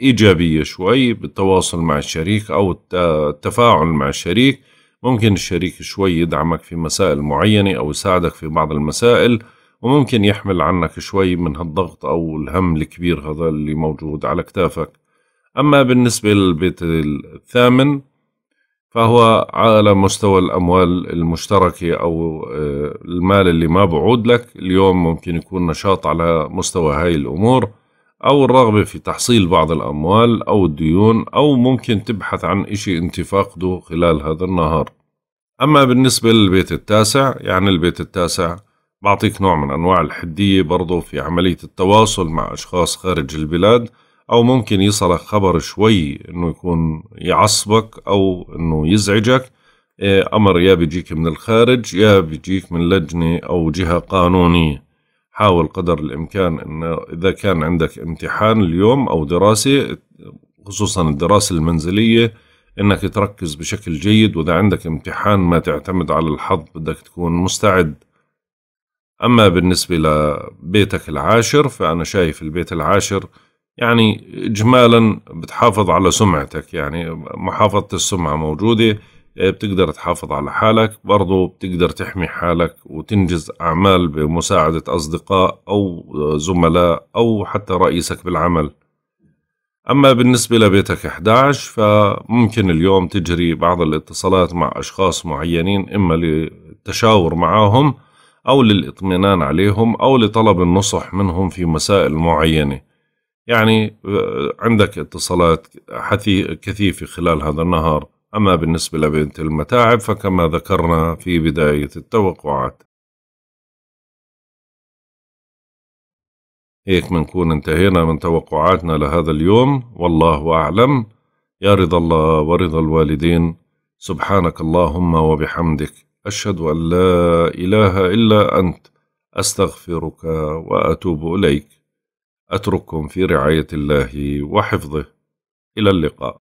إيجابية شوي بالتواصل مع الشريك أو التفاعل مع الشريك ممكن الشريك شوي يدعمك في مسائل معينة أو يساعدك في بعض المسائل وممكن يحمل عنك شوي من هالضغط أو الهم الكبير هذا اللي موجود على كتافك أما بالنسبة للبيت الثامن فهو على مستوى الأموال المشتركة أو آه، المال اللي ما بعود لك اليوم ممكن يكون نشاط على مستوى هاي الأمور أو الرغبة في تحصيل بعض الأموال أو الديون أو ممكن تبحث عن إشي أنت فاقده خلال هذا النهار أما بالنسبة للبيت التاسع يعني البيت التاسع بعطيك نوع من أنواع الحدية برضو في عملية التواصل مع أشخاص خارج البلاد أو ممكن يصلك خبر شوي أنه يكون يعصبك أو أنه يزعجك إيه، أمر يا بيجيك من الخارج يا بيجيك من لجنة أو جهة قانونية حاول قدر الإمكان أنه إذا كان عندك امتحان اليوم أو دراسة خصوصا الدراسة المنزلية أنك تركز بشكل جيد وإذا عندك امتحان ما تعتمد على الحظ بدك تكون مستعد أما بالنسبة لبيتك العاشر فأنا شايف البيت العاشر يعني إجمالا بتحافظ على سمعتك يعني محافظة السمعة موجودة إيه، بتقدر تحافظ على حالك برضو بتقدر تحمي حالك وتنجز أعمال بمساعدة أصدقاء أو زملاء أو حتى رئيسك بالعمل أما بالنسبة لبيتك 11 فممكن اليوم تجري بعض الاتصالات مع أشخاص معينين إما للتشاور معهم أو للإطمئنان عليهم أو لطلب النصح منهم في مسائل معينة يعني آه، عندك اتصالات كثيفة خلال هذا النهار أما بالنسبة لبنت المتاعب فكما ذكرنا في بداية التوقعات هيك منكون انتهينا من توقعاتنا لهذا اليوم والله أعلم يا رضا الله ورضا الوالدين سبحانك اللهم وبحمدك أشهد أن لا إله إلا أنت أستغفرك وأتوب إليك أترككم في رعاية الله وحفظه
إلى اللقاء